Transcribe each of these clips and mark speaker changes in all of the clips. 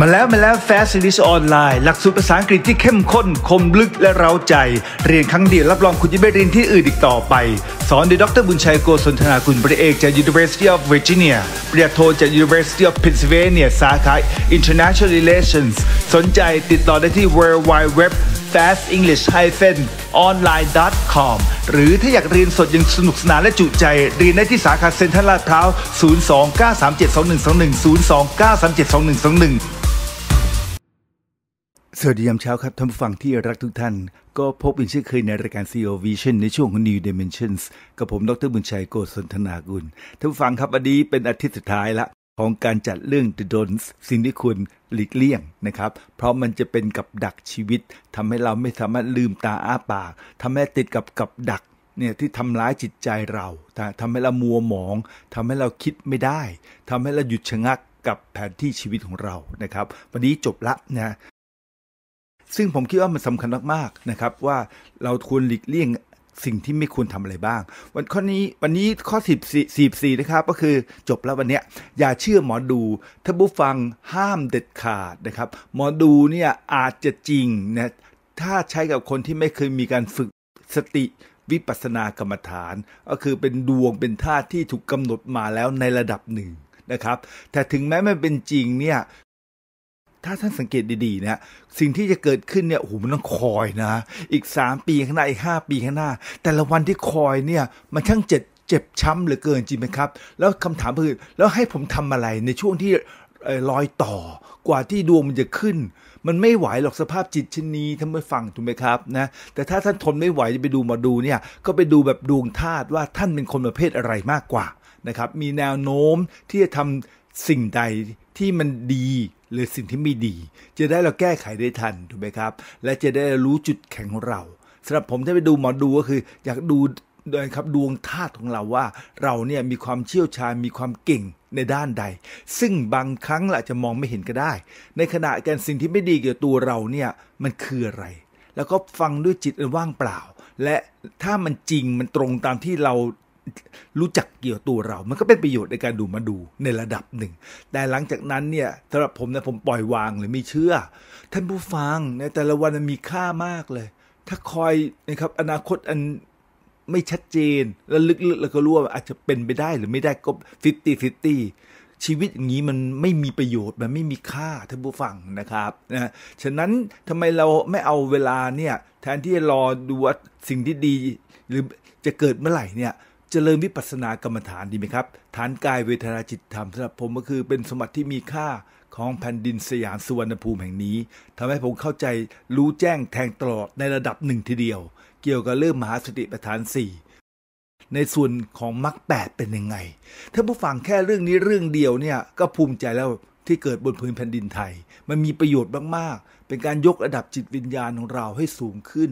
Speaker 1: มาแล้วมาแล้ว Fast n g l i s ออนไลน์หลักสูตรภาษาอังกฤษที่เข้มข้นคมลึกและเร้าใจ เรียนครั้งเดียวรับรองคุณจะไม่เรียนที่อื่นอีกต่อไปสอนโดยดรบุญชัยโกศลธนาคุณปริเอกจาก University of Virginia ปริญญาโทจาก University of Pennsylvania สาขา International Relations สนใจติดต่อได้ที่ www fastenglish-online.com หรือถ้าอยากเรียนสดยังสนุกสนานและจุใจเรียนได้ที่สาขาเซ็นทรัลลาดพร้าว029372121 029372121สวัสดียามเช้าครับท่านผู้ฟังที่รักทุกท่านก็พบเป็นเช่นเคยในรายการ CEO Vision ในช่วงของ New Dimensions กับผมดรบุญชัยโกศลธนากุลท่านผู้ฟังครับ วันนี้เป็นอาทิตย์สุดท้ายละของการจัดเรื่อง The Don'ts สิ่งที่คุณหลีกเลี่ยงนะครับ เพราะมันจะเป็นกับดักชีวิต ทำให้เราไม่สามารถลืมตาอ้าปากทำให้ติดกับกับดักเนี่ยที่ทำร้ายจิตใจเราทำให้เรามัวหมองทำให้เราคิดไม่ได้ทำให้เราหยุดชะงักกับแผนที่ชีวิตของเรานะครับ วันนี้จบละนะซึ่งผมคิดว่ามันสำคัญมากๆนะครับว่าเราควรหลีกเลี่ยงสิ่งที่ไม่ควรทำอะไรบ้าง วันข้อนี้วันนี้ข้อ1สี่นะครับ ก็คือจบแล้ววันเนี้ยอย่าเชื่อหมอดูถ้าบุฟังห้ามเด็ดขาดนะครับ หมอดูเนี่ยอาจจะจริงนะถ้าใช้กับคนที่ไม่เคยมีการฝึกสติวิปัสสนากรรมฐาน ก็คือเป็นดวงเป็นธาตุที่ถูกกำหนดมาแล้วในระดับหนึ่งนะครับ แต่ถึงแม้มันเป็นจริงเนี่ยถ้าท่านสังเกตดีๆนะสิ่งที่จะเกิดขึ้นเนี่ยโอ้โห มันต้องคอยนะ อีก 3 ปีข้างหน้า อีก 5 ปีข้างหน้า แต่ละวันที่คอยเนี่ย มันช่างเจ็บเจ็บช้ำเหลือเกินจริงไหมครับ แล้วคำถามคือแล้วให้ผมทำอะไรในช่วงที่ลอยต่อ กว่าที่ดวงมันจะขึ้น มันไม่ไหวหรอกสภาพจิตชนีท่านไมฟัง ถูกไหมครับนะ แต่ถ้าท่านทนไม่ไหวจะไปดูมาดูเนี่ย ก็ไปดูแบบดวงธาตุว่าท่านเป็นคนประเภทอะไรมากกว่านะครับ มีแนวโน้มที่จะทำสิ่งใดที่มันดีหรือสิ่งที่ไม่ดี จะได้เราแก้ไขได้ทันถูกไหมครับ และจะได้รู้จุดแข็งของเราสำหรับผมถ้าไปดูหมอดูก็คืออยากดูเลยครับดวงธาตุของเราว่าเราเนี่ยมีความเชี่ยวชาญมีความเก่งในด้านใด ซึ่งบางครั้งหลาจะมองไม่เห็นก็ได้ ในขณะกันสิ่งที่ไม่ดีเกี่ยวกับตัวเราเนี่ยมันคืออะไร แล้วก็ฟังด้วยจิตว่างเปล่า และถ้ามันจริงมันตรงตามที่เรารู้จักเกี่ยวตัวเรา มันก็เป็นประโยชน์ในการดูมาดูในระดับหนึ่ง แต่หลังจากนั้นเนี่ยสำหรับผมนะผมปล่อยวางหรือไม่เชื่อท่านผู้ฟังในแต่ละวันมันมีค่ามากเลย ถ้าคอยนะครับอนาคตอันไม่ชัดเจนแล้วลึกๆแล้วก็รู้ว่าอาจจะเป็นไปได้หรือไม่ได้ก็ฟิฟตี้ฟิฟตี้ชีวิตอย่างนี้มันไม่มีประโยชน์มันไม่มีค่าท่านผู้ฟังนะครับนะฉะนั้นทำไมเราไม่เอาเวลาเนี่ยแทนที่จะรอดูว่าสิ่งที่ดีหรือจะเกิดเมื่อไหร่เนี่ยเจริญวิปัสสนากรรมฐานดีไหมครับ ฐานกายเวทนาจิตธรรมสำหรับผมก็คือเป็นสมบัติที่มีค่าของแผ่นดินสยามสุวรรณภูมิแห่งนี้ ทำให้ผมเข้าใจรู้แจ้งแทงตลอดในระดับหนึ่งทีเดียว เกี่ยวกับเรื่องมหาสติปัฏฐานสี่ในส่วนของมรรคแปดเป็นยังไง ถ้าผู้ฟังแค่เรื่องนี้เรื่องเดียวเนี่ยก็ภูมิใจแล้วที่เกิดบนพื้นแผ่นดินไทย มันมีประโยชน์มาก ๆ เป็นการยกระดับจิตวิญญาณของเราให้สูงขึ้น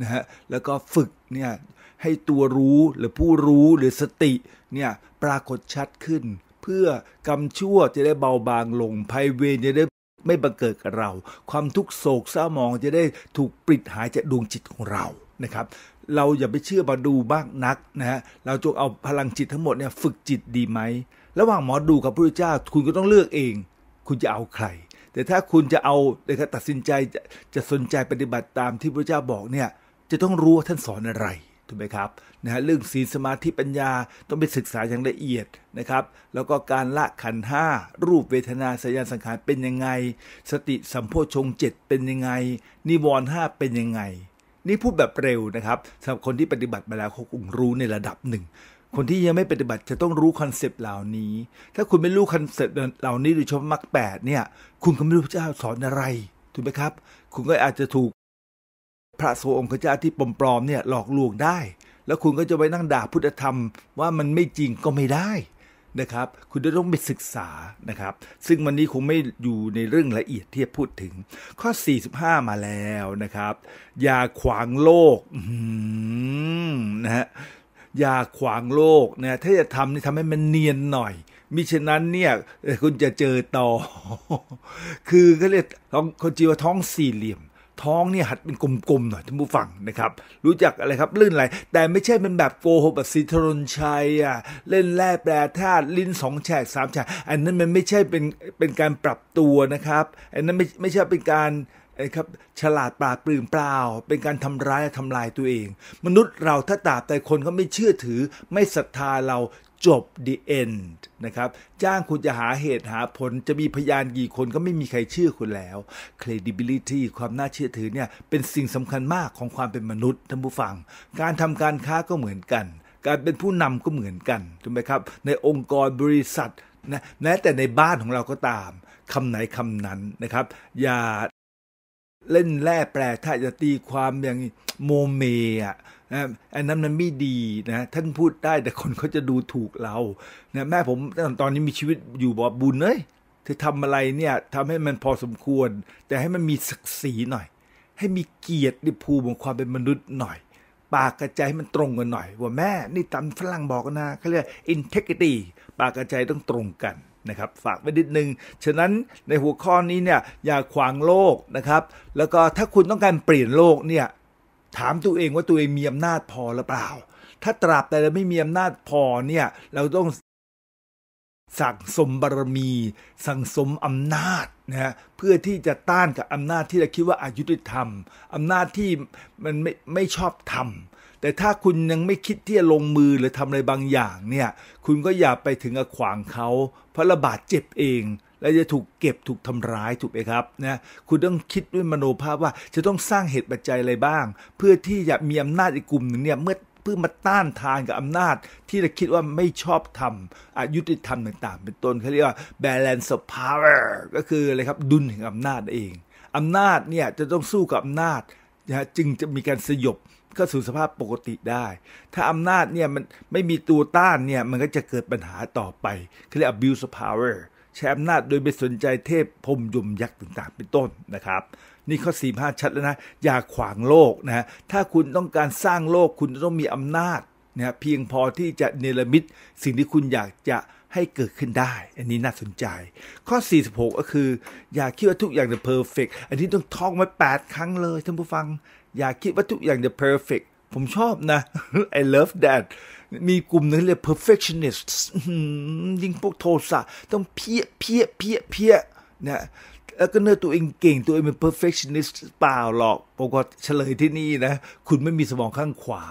Speaker 1: นะฮะแล้วก็ฝึกเนี่ยให้ตัวรู้หรือผู้รู้หรือสติ เนี่ย ปรากฏชัดขึ้น เพื่อกำชั่วจะได้เบาบางลง ภัยเวรจะได้ไม่บังเกิดกับเรา ความทุกโศกเศร้ามองจะได้ถูกปิดหายจากดวงจิตของเรานะครับ เราอย่าไปเชื่อมาดูบ้างนักนะฮะเราจงเอาพลังจิตทั้งหมดเนี่ยฝึกจิตดีไหมระหว่างหมอดูกับพระพุทธเจ้า คุณก็ต้องเลือกเอง คุณจะเอาใคร แต่ถ้าคุณจะเอาเดี๋ยตัดสินใจจะจะสนใจปฏิบัติตามที่พระเจ้าบอกเนี่ยจะต้องรู้ว่าท่านสอนอะไรถูกไหมครับนะฮะเรื่องศีลสมาธิปัญญาต้องไปศึกษาอย่างละเอียดนะครับ แล้วก็การละขันห้ารูปเวทนาสัญญาสังขารเป็นยังไง สติสัมโพชงเจ็ดเป็นยังไง นิวรณ์ห้าเป็นยังไง นี่พูดแบบเร็วนะครับสำหรับคนที่ปฏิบัติมาแล้วเขาคงรู้ในระดับหนึ่ง คนที่ยังไม่ปฏิบัติจะต้องรู้คอนเซปต์เหล่านี้ ถ้าคุณไม่รู้คอนเซปต์เหล่านี้โดยเฉพาะมรรคแปดเนี่ย คุณก็ไม่รู้พระเจ้าสอนอะไร ถูกไหมครับ คุณก็อาจจะถูกพระโสองค์เจ้าที่ปลอมๆเนี่ยหลอกลวงได้ แล้วคุณก็จะไปนั่งด่าพุทธธรรมว่ามันไม่จริงก็ไม่ได้นะครับ คุณจะต้องไปศึกษานะครับ ซึ่งวันนี้คงไม่อยู่ในเรื่องละเอียดที่จะพูดถึง ข้อ 45 มาแล้วนะครับ อย่าขวางโลกนะฮะอย่าขวางโลกนะถ้าจะทำนี่ทำให้มันเนียนหน่อยมิฉะนั้นเนี่ย คุณจะเจอต่อ คือก็เรียกท้องคนจีว่าท้องสี่เหลี่ยมท้องเนี่ยหัดเป็นกลมๆหน่อยท่านผู้ฟังนะครับ รู้จักอะไรครับ ลื่นไหลแต่ไม่ใช่เป็นแบบโกหกแบบสิทรนชัยอ่ะเล่นแร่แปรธาตุลิ้นสองแฉกสามแฉกอันนั้นมันไม่ใช่เป็นเป็นการปรับตัวนะครับ อันนั้นไม่ไม่ใช่เป็นการไอ้ครับฉลาดปราดปลื้มเปล่า เป็นการทำร้ายทำลายตัวเอง มนุษย์เราถ้าตาบใ่คนเขาไม่เชื่อถือไม่ศรัทธาเราจบ the end นะครับ จ้างคุณจะหาเหตุหาผลจะมีพยานกี่คนก็ไม่มีใครเชื่อคุณแล้ว credibility ความน่าเชื่อถือเนี่ยเป็นสิ่งสำคัญมากของความเป็นมนุษย์ท่านผู้ฟัง การทำการค้าก็เหมือนกัน การเป็นผู้นำก็เหมือนกัน ถูกไหมครับ ในองค์กรบริษัทนะ แม้แต่ในบ้านของเราก็ตาม คำไหนคำนั้นนะครับ อย่าเล่นแร่แปรถ้าจะตีความอย่างโมเมะอันนั้นมันไม่ดีนะ ท่านพูดได้แต่คนเขาจะดูถูกเรานะแม่ผมตอนนี้มีชีวิตอยู่บอบบุญเลยเธอทำอะไรเนี่ยทำให้มันพอสมควร แต่ให้มันมีศักดิ์ศรีหน่อย ให้มีเกียรติภูมิของความเป็นมนุษย์หน่อย ปากกระจายมันตรงกันหน่อย ว่าแม่นี่ตามฝรั่งบอกนะเขาเรียก integrity ปากกระจายต้องตรงกันนะครับ ฝากไว้นิดนึงฉะนั้นในหัวข้อนี้เนี่ยอย่าขวางโลกนะครับ แล้วก็ถ้าคุณต้องการเปลี่ยนโลกเนี่ยถามตัวเองว่าตัวเองมีอำนาจพอหรือเปล่า ถ้าตราบใดเราไม่มีอำนาจพอเนี่ย เราต้องสั่งสมบารมีสั่งสมอำนาจนะเพื่อที่จะต้านกับอำนาจที่เราคิดว่าอายุติธรรมอำนาจที่มันไม่ไม่ชอบทำแต่ถ้าคุณยังไม่คิดที่จะลงมือ หรือทำอะไรบางอย่าง เนี่ย คุณก็อย่าไปถึงกับขวางเขาเพราะระบาดเจ็บเองและจะถูกเก็บถูกทำร้ายถูกไหมครับนะคุณต้องคิดด้วยมโนภาพว่าจะต้องสร้างเหตุปัจจัยอะไรบ้าง เพื่อที่จะมีอำนาจอีกกลุ่มหนึ่งเนี่ยเมื่อเพื่อมาต้านทานกับอำนาจ ที่เราคิดว่าไม่ชอบทำอยุติธรรมต่างๆ เป็นต้นเขาเรียกว่า balance of power ก็คืออะไรครับ ดุลแห่งอำนาจเองอำนาจเนี่ยจะต้องสู้กับอำนาจนะจึงจะมีการสยบก็สู่สภาพปกติได้ ถ้าอำนาจเนี่ยมันไม่มีตัวต้านเนี่ยมันก็จะเกิดปัญหาต่อไปเขาเรียก abuse of power ช้อำนาจโดยไม่สนใจเทพพรมยมยักษ์ต่างๆ เป็นต้นนะครับนี่ข้อสี่ห้าชัดแล้วนะ อย่าขวางโลกนะถ้าคุณต้องการสร้างโลก คุณต้องมีอำนาจนะเพียงพอที่จะเนรมิตสิ่งที่คุณอยากจะให้เกิดขึ้นได้ อันนี้น่าสนใจ ข้อ46ก็คือ อย่าคิดว่าทุกอย่างจะเพอร์เฟกอันนี้ต้องท่องไว้8ครั้งเลยท่านผู้ฟัง อย่าคิดว่าทุกอย่างจะเพอร์เฟกผมชอบนะ I love that มีกลุ่มนึงเรียก perfectionists ยิ่งพวกโทสะต้องเพี้ยเพี้ยเพี้ยเพี้ยนะแล้วก็เนื้อตัวเองเก่งตัวเองเป็น perfectionist เปล่าหรอก ปรากฏเฉลยที่นี่นะ คุณไม่มีสมองข้างขวา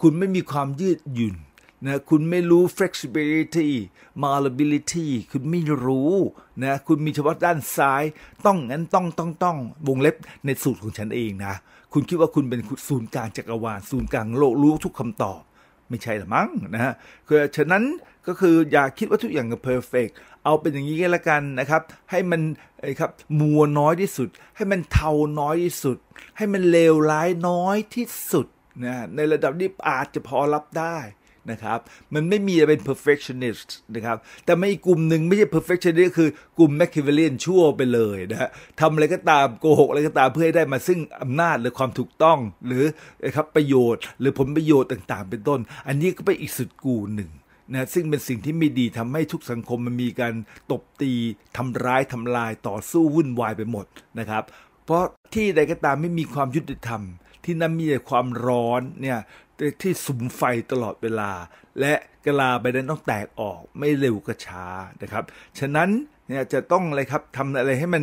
Speaker 1: คุณไม่มีความยืดหยุ่น นะ คุณไม่รู้ flexibility malleability คุณไม่รู้ นะ คุณมีเฉพาะด้านซ้าย ต้องงั้นต้อง ต้อง ต้อง วงเล็บในสูตรของฉันเองนะคุณคิดว่าคุณเป็นศูนย์กลางจักรวาลศูนย์กลางโลกรู้ทุกคำตอบไม่ใช่หรือมั้งนะฮะคือฉะนั้นก็คืออย่าคิดว่าทุกอย่างก็เพอร์เฟกเอาเป็นอย่างนี้ก็แล้วกันนะครับ ให้มันครับมัวน้อยที่สุด ให้มันเทาน้อยที่สุด ให้มันเลวร้ายน้อยที่สุดนะในระดับที่อาจจะพอรับได้นะครับมันไม่มีเป็น perfectionist นะครับแต่ไม่อีกกลุ่มหนึ่งไม่ใช่ perfectionist คือกลุ่ม Machiavellian ชั่วไปเลยนะฮะทำอะไรก็ตามโกหก อะไรก็ตามเพื่อให้ได้มาซึ่งอำนาจหรือความถูกต้องหรือนะครับประโยชน์ หรือผลประโยชน์ต่างๆ เป็นต้น อันนี้ก็เป็นอีกสุดกูหนึ่งนะซึ่งเป็นสิ่งที่ไม่ดีทำให้ทุกสังคมมันมีการตบตี ทำร้ายทำลายต่อสู้วุ่นวายไปหมดนะครับเพราะที่ใดก็ตามไม่มีความยุติธรรม ที่นั่นมีแต่ความร้อนเนี่ยที่สุมไฟตลอดเวลา และกะลาใบนั้นต้องแตกออกไม่เร็วกะช้านะครับฉะนั้นเนี่ยจะต้องอะไรครับทำอะไรให้มัน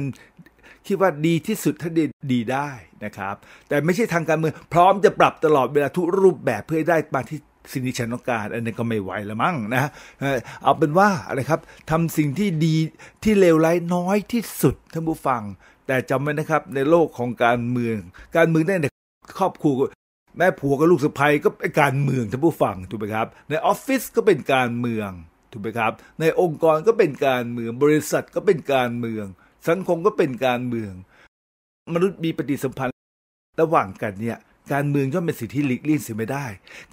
Speaker 1: คิดว่าดีที่สุดถ้าดีได้นะครับแต่ไม่ใช่ทางการเมืองพร้อมจะปรับตลอดเวลาทุกรูปแบบเพื่อได้มาที่สิ่งที่ฉันต้องการอันนี้ก็ไม่ไหวละมั้งนะเอาเป็นว่าอะไรครับทำสิ่งที่ดีที่เลวร้ายน้อยที่สุดท่านผู้ฟัง แต่จำไว้นะครับในโลกของการเมือง การเมืองได้ในครอบครัวแม่ผัวกับลูกสะใภ้ก็เป็นการเมืองท่านผู้ฟังถูกไหมครับ ในออฟฟิศก็เป็นการเมืองถูกไหมครับ ในองค์กรก็เป็นการเมืองบริษัทก็เป็นการเมือง สังคมก็เป็นการเมือง มนุษย์มีปฏิสัมพันธ์ระหว่างกันเนี่ยการเมืองย่อมเป็นสิทธิหลีกเลี่ยงเสียไม่ได้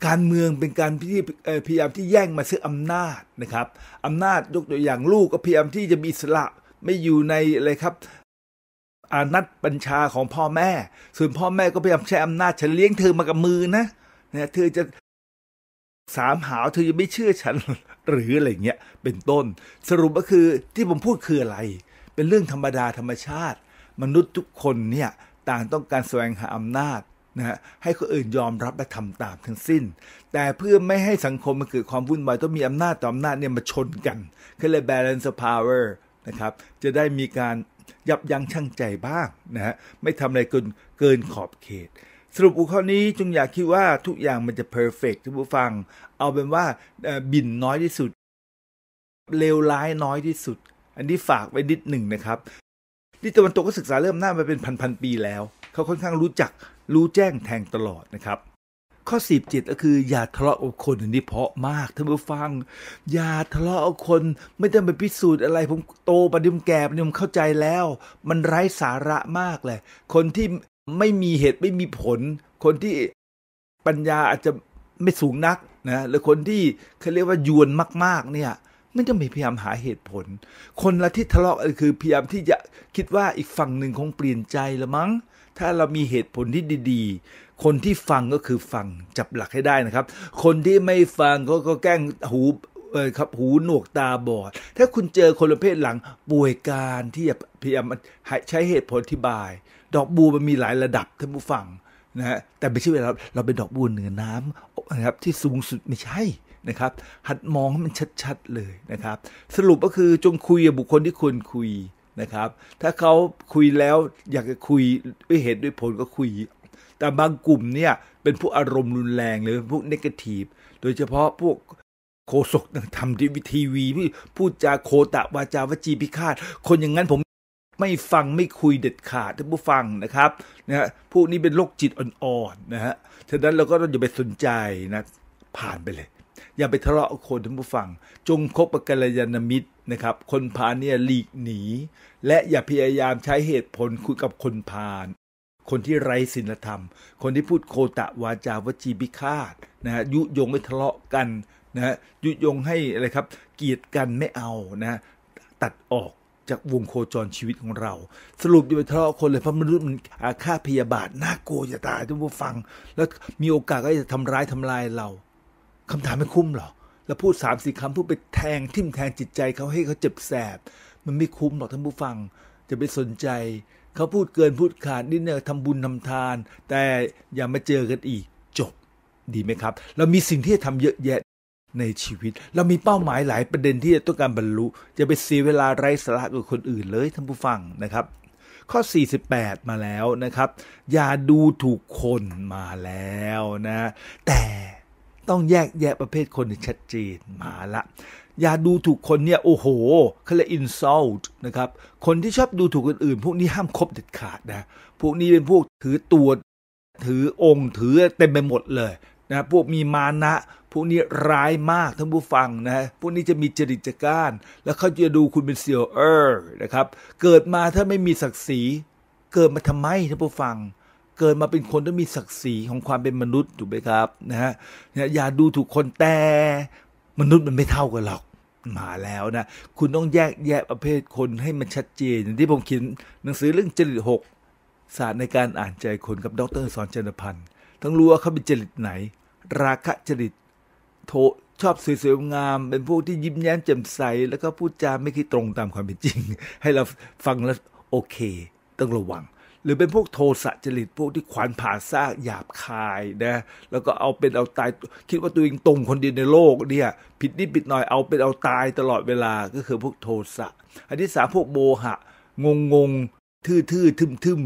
Speaker 1: การเมืองเป็นการีพยายามที่แย่งมาซื้ออำนาจนะครับอำนาจยกตัวอย่างลูกก็พยายามที่จะมีอิสระไม่อยู่ในอะไรครับอานัดบัญชาของพ่อแม่ ส่วนพ่อแม่ก็พยายามใช้อำนาจฉันเลี้ยงเธอมากับมือนะ เนี่ยเธอจะสามหาวเธอยังไม่เชื่อฉันหรืออะไรเงี้ยเป็นต้นสรุปก็คือที่ผมพูดคืออะไร เป็นเรื่องธรรมดาธรรมชาติ มนุษย์ทุกคนเนี่ย ต่างต้องการแสวงหาอำนาจนะฮะให้คนอื่นยอมรับและทำตามทั้งสิ้น แต่เพื่อไม่ให้สังคมมันเกิดความวุ่นวายต้องมีอำนาจต่ออำนาจเนี่ยมาชนกันคือเลย balance of power นะครับจะได้มีการยับยั้งชั่งใจบ้างนะฮะไม่ทำอะไรเกินเกินขอบเขต สรุปอุข้อนี้จงอยากคิดว่าทุกอย่างมันจะเพอร์เฟกต์ท่านผู้ฟังเอาเป็นว่าบินน้อยที่สุด เลวร้ายน้อยที่สุด อันนี้ฝากไว้นิดหนึ่งนะครับที่ตะวันตกก็ศึกษาเริ่มหน้ามาเป็นพันๆปีแล้ว เขาค่อนข้างรู้จักรู้แจ้งแทงตลอดนะครับข้อสิบเจ็ดก็คืออย่าทะเลาะกับคนอันนี้เพาะมากท่านผู้ฟังอย่าทะเลาะกับคนไม่ต้องไปพิสูจน์อะไรผมโตปฏิมแก่ปฏิมเข้าใจแล้ว มันไร้สาระมากเลยคนที่ไม่มีเหตุไม่มีผล คนที่ปัญญาอาจจะไม่สูงนักนะหรือคนที่เขาเรียกว่ายวนมากๆ เนี่ยไม่ต้องพยายามหาเหตุผล คนละที่ทะเลาะคือพยายามที่จะคิดว่าอีกฝั่งหนึ่งคงเปลี่ยนใจละมั้ง ถ้าเรามีเหตุผลที่ดีคนที่ฟังก็คือฟังจับหลักให้ได้นะครับ คนที่ไม่ฟังเขาก็แกล้งหูเออครับหูหนวกตาบอด ถ้าคุณเจอคนประเภทหลังป่วยการที่จะพยายามใช้เหตุผลอธิบาย ดอกบัวมันมีหลายระดับท่านผู้ฟังนะฮะแต่ไม่ใช่เวลาเราเป็นดอกบัวเหนือน้ำนะครับที่สูงสุดไม่ใช่นะครับ หัดมองให้มันชัดๆเลยนะครับ สรุปก็คือจงคุยกับบุคคลที่ควรคุยนะครับ ถ้าเขาคุยแล้วอยากจะคุยด้วยเหตุด้วยผลก็คุยแต่บางกลุ่มเนี่ยเป็นพวกอารมณ์รุนแรงเลยพวกเนกาทีฟโดยเฉพาะพวกโคศกทำทีวีทีวีพูดจาโคตะวาจาวจีพิฆาตคนอย่างนั้นผมไม่ฟังไม่คุยเด็ดขาดท่านผู้ฟังนะครับนะฮะพวกนี้เป็นโรคจิตอ่อนๆนะฮะฉะนั้นเราก็ต้องอย่าไปสนใจนะ ผ่านไปเลย อย่าไปทะเลาะคนท่านผู้ฟัง จงคบกัยานมิตรนะครับ คนพาเนี่ยหลีกหนี และอย่าพยายามใช้เหตุผลคุยกับคนพาลคนที่ไร้ศีลธรรม คนที่พูดโคตะวาจาวจีบิฆาตนะฮะยุยงไม่ทะเลาะกันนะฮะยุยงให้อะไรครับเกียดกันไม่เอานะ ตัดออกจากวงโคจรชีวิตของเรา สรุปอย่าไปทะเลาะคนเลยเพราะมนุษย์มันอาฆาตพยาบาทน่ากลัวจะตายทุกผู้ฟัง แล้วมีโอกาสก็จะทำร้ายทำลายเราคำถามไม่คุ้มหรอแล้วพูดสามสี่คำพูดไปแทง ทิ่มแทงจิตใจเขาให้เขาเจ็บแสบ มันไม่คุ้มหรอกท่านผู้ฟัง จะไปสนใจเขาพูดเกินพูดขาดนิดเนี่ยทำบุญทำทาน แต่อย่ามาเจอกันอีก จบดีไหมครับ เรามีสิ่งที่จะทำเยอะแยะในชีวิต เรามีเป้าหมายหลายประเด็นที่จะต้องการบรรลุจะไปเสียเวลาไร้สาระกับคนอื่นเลยท่านผู้ฟังนะครับ ข้อ 48 มาแล้วนะครับ อย่าดูถูกคนมาแล้วนะ แต่ต้องแยกแยะประเภทคนชัดเจนมาละอย่าดูถูกคนเนี่ยโอ้โหเขาเรียก insult นะครับ คนที่ชอบดูถูกคนอื่นพวกนี้ห้ามคบเด็ดขาดนะพวกนี้เป็นพวกถือตัวถือองค์ถือเต็มไปหมดเลยนะ พวกมีมานะพวกนี้ร้ายมากท่านผู้ฟังนะ พวกนี้จะมีจริตจักรานแล้วเขาจะดูคุณเป็นเสี่ยวเออนะครับ เกิดมาถ้าไม่มีศักดิ์ศรีเกิดมาทำไมท่านผู้ฟัง เกิดมาเป็นคนต้องมีศักดิ์ศรีของความเป็นมนุษย์ถูกไหมครับ นะฮะอย่าดูถูกคนแต่มนุษย์มันไม่เท่ากันหรอก มาแล้วนะ คุณต้องแยกแยะประเภทคนให้มันชัดเจนอย่างที่ผมเขียนหนังสือเรื่องจริตหกศาสตร์ในการอ่านใจคนกับดรสอนจันทพันธ์ต้องรู้ว่าเขาเป็นจริตไหน ราคะจริต โทชอบสวยๆ งาม เป็นพวกที่ยิ้มแย้มแจ่มใส แล้วก็พูดจาไม่คิดตรงตามความเป็นจริง ให้เราฟังแล้วโอเคต้องระวังหรือเป็นพวกโทสะจริตพวกที่ขวานผ่าซากหยาบคายนะแล้วก็เอาเป็นเอาตายคิดว่าตัวเองตรงคนเดียวในโลกเนี่ยผิดนิดผิดหน่อยเอาเป็นเอาตายตลอดเวลาก็คือพวกโทสะอันที่สามพวกโมหะ งงงงทื่อทื่อทึมทึม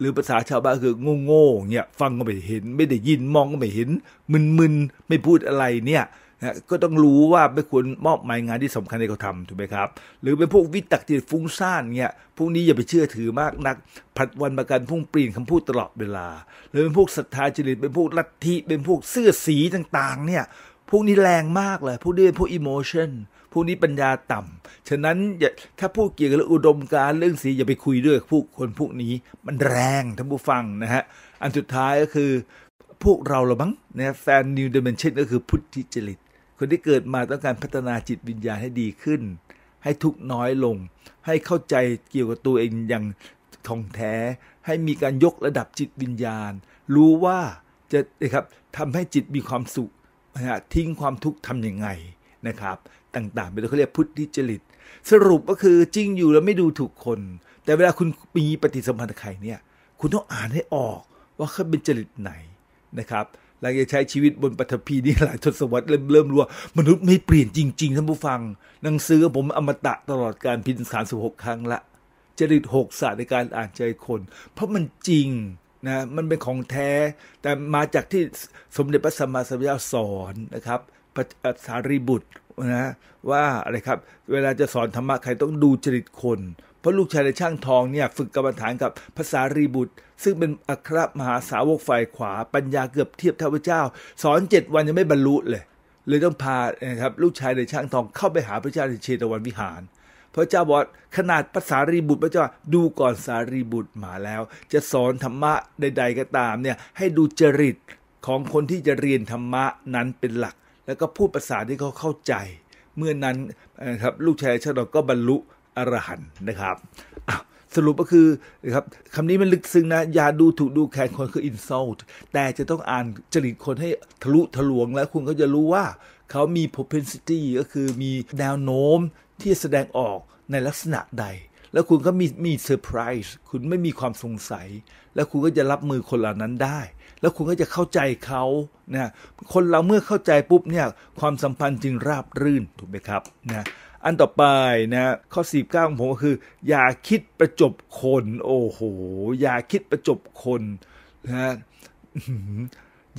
Speaker 1: หรือภาษาชาวบ้านคือโง่โง่เนี่ยฟังก็ไม่เห็น ไม่ได้ยินมองก็ไม่เห็น มึนมึนไม่พูดอะไรเนี่ยนะก็ต้องรู้ว่าไม่ควรมอบหมายงานที่สำคัญให้เขาทำถูกไหมครับหรือเป็นพวกวิตกจิตฟุ้งซ่านเนี่ยพวกนี้อย่าไปเชื่อถือมากนักผัดวันประกันพุ่งปรีนคำพูดตลอดเวลา หรือเป็นพวกศรัทธาจริต เป็นพวกลัทธิเป็นพวกเสื้อสีต่างๆเนี่ยพวกนี้แรงมากเลย พวกนี้เป็นพวกอิโมชันพวกนี้ปัญญาต่ำฉะนั้นอย่าถ้าพูดเกี่ยวกับเรื่องอุดมการเรื่องสีอย่าไปคุยด้วยพวกคนพวกนี้มันแรงท่านผู้ฟังนะฮะอันสุดท้ายก็คือ พวกเราละมั้งนะแฟนนิวเดเมนเชนก็คือพุทธิจริตคนที่เกิดมาต้องการพัฒนาจิตวิญญาณให้ดีขึ้น ให้ทุกน้อยลง ให้เข้าใจเกี่ยวกับตัวเองอย่างท่องแท้ ให้มีการยกระดับจิตวิญญาณ รู้ว่าจะนะครับทำให้จิตมีความสุขนะทิ้งความทุกข์ทำยังไงนะครับ ต่างๆเป็นเขาเรียกพุทธิจริต สรุปก็คือจริงอยู่แล้วไม่ดูถูกคน แต่เวลาคุณมีปฏิสัมพันธ์กับใครเนี่ย คุณต้องอ่านให้ออกว่าเขาเป็นจริตไหนนะครับหลังจากใช้ชีวิตบนปฐพีนี่หลายทศวรรษเริ่มเริ่มรู้ว่ามนุษย์ไม่เปลี่ยนจริงๆท่านผู้ฟัง หนังสือผมอมตะตลอดการพิมพ์สารสิบหกครั้งละ จริตหกศาสตร์ในการอ่านใจคน เพราะมันจริงนะมันเป็นของแท้ แต่มาจากที่สมเด็จพระสัมมาสัมพุทธเจ้าสอนนะครับพระสารีบุตรนะว่าอะไรครับ เวลาจะสอนธรรมะใครต้องดูจริตคนเพราะลูกชายในช่างทองเนี่ยฝึกกรรมฐานกับภาษารีบุตรซึ่งเป็นอัครมหาสาวกฝ่ายขวาปัญญาเกือบเทียบเท่าพระเจ้า สอนเจ็ดวันยังไม่บรรลุเลย เลยต้องพานะครับลูกชายในช่างทองเข้าไปหาพระเจ้าในเชตวันวิหารพระเจ้าบอกขนาดภาษารีบุตรพระเจ้าดูก่อนสารีบุตรมาแล้ว จะสอนธรรมะใดๆก็ตามเนี่ยให้ดูจริตของคนที่จะเรียนธรรมะนั้นเป็นหลัก แล้วก็พูดภาษาที่เขาเข้าใจเมื่อนนั้นนะครับลูกชายชาดกก็บรรลุอรหันต์นะครับสรุปก็คือนะครับคำนี้มันลึกซึ้งนะอย่าดูถูกดูแคลนคนคือ insult แต่จะต้องอ่านจริตคนให้ทะลุทะลวงแล้วคุณก็จะรู้ว่าเขามี propensity ก็คือมีแนวโน้มที่แสดงออกในลักษณะใด แล้วคุณก็มีมีเซอร์ไพรส์คุณไม่มีความสงสัย แล้วคุณก็จะรับมือคนเหล่านั้นได้ แล้วคุณก็จะเข้าใจเขานะคนเราเมื่อเข้าใจปุ๊บเนี่ย ความสัมพันธ์จึงราบรื่นถูกไหมครับนะอันต่อไปนะข้อ49ของผมก็คือ อย่าคิดประจบคนโอ้โห อย่าคิดประจบคนนะ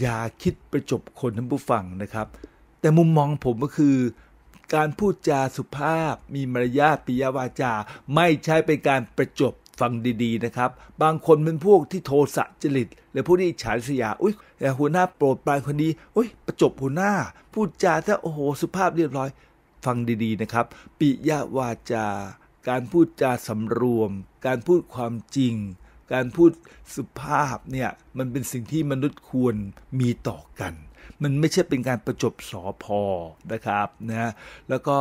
Speaker 1: อย่าคิดประจบคนท่านผู้ฟังนะครับ แต่มุมมองผมก็คือ การพูดจาสุภาพ มีมารยาทปิยาวาจา ไม่ใช่เป็นการประจบฟังดี ๆนะครับ บางคนเป็นพวกที่โทสะจริตหรือพวกที่ฉาสยาอุ้ยหัวหน้าโปรดปรานคนดีอุ้ยประจบหัวหน้า พูดจาถ้าโอ้โหสุภาพเรียบร้อยฟังดีๆ นะครับ ปิยะวาจา การพูดจาสำรวม การพูดความจริง การพูดสุภาพเนี่ยมันเป็นสิ่งที่มนุษย์ควรมีต่อกัน มันไม่ใช่เป็นการประจบสอพอนะครับนะแล้วก็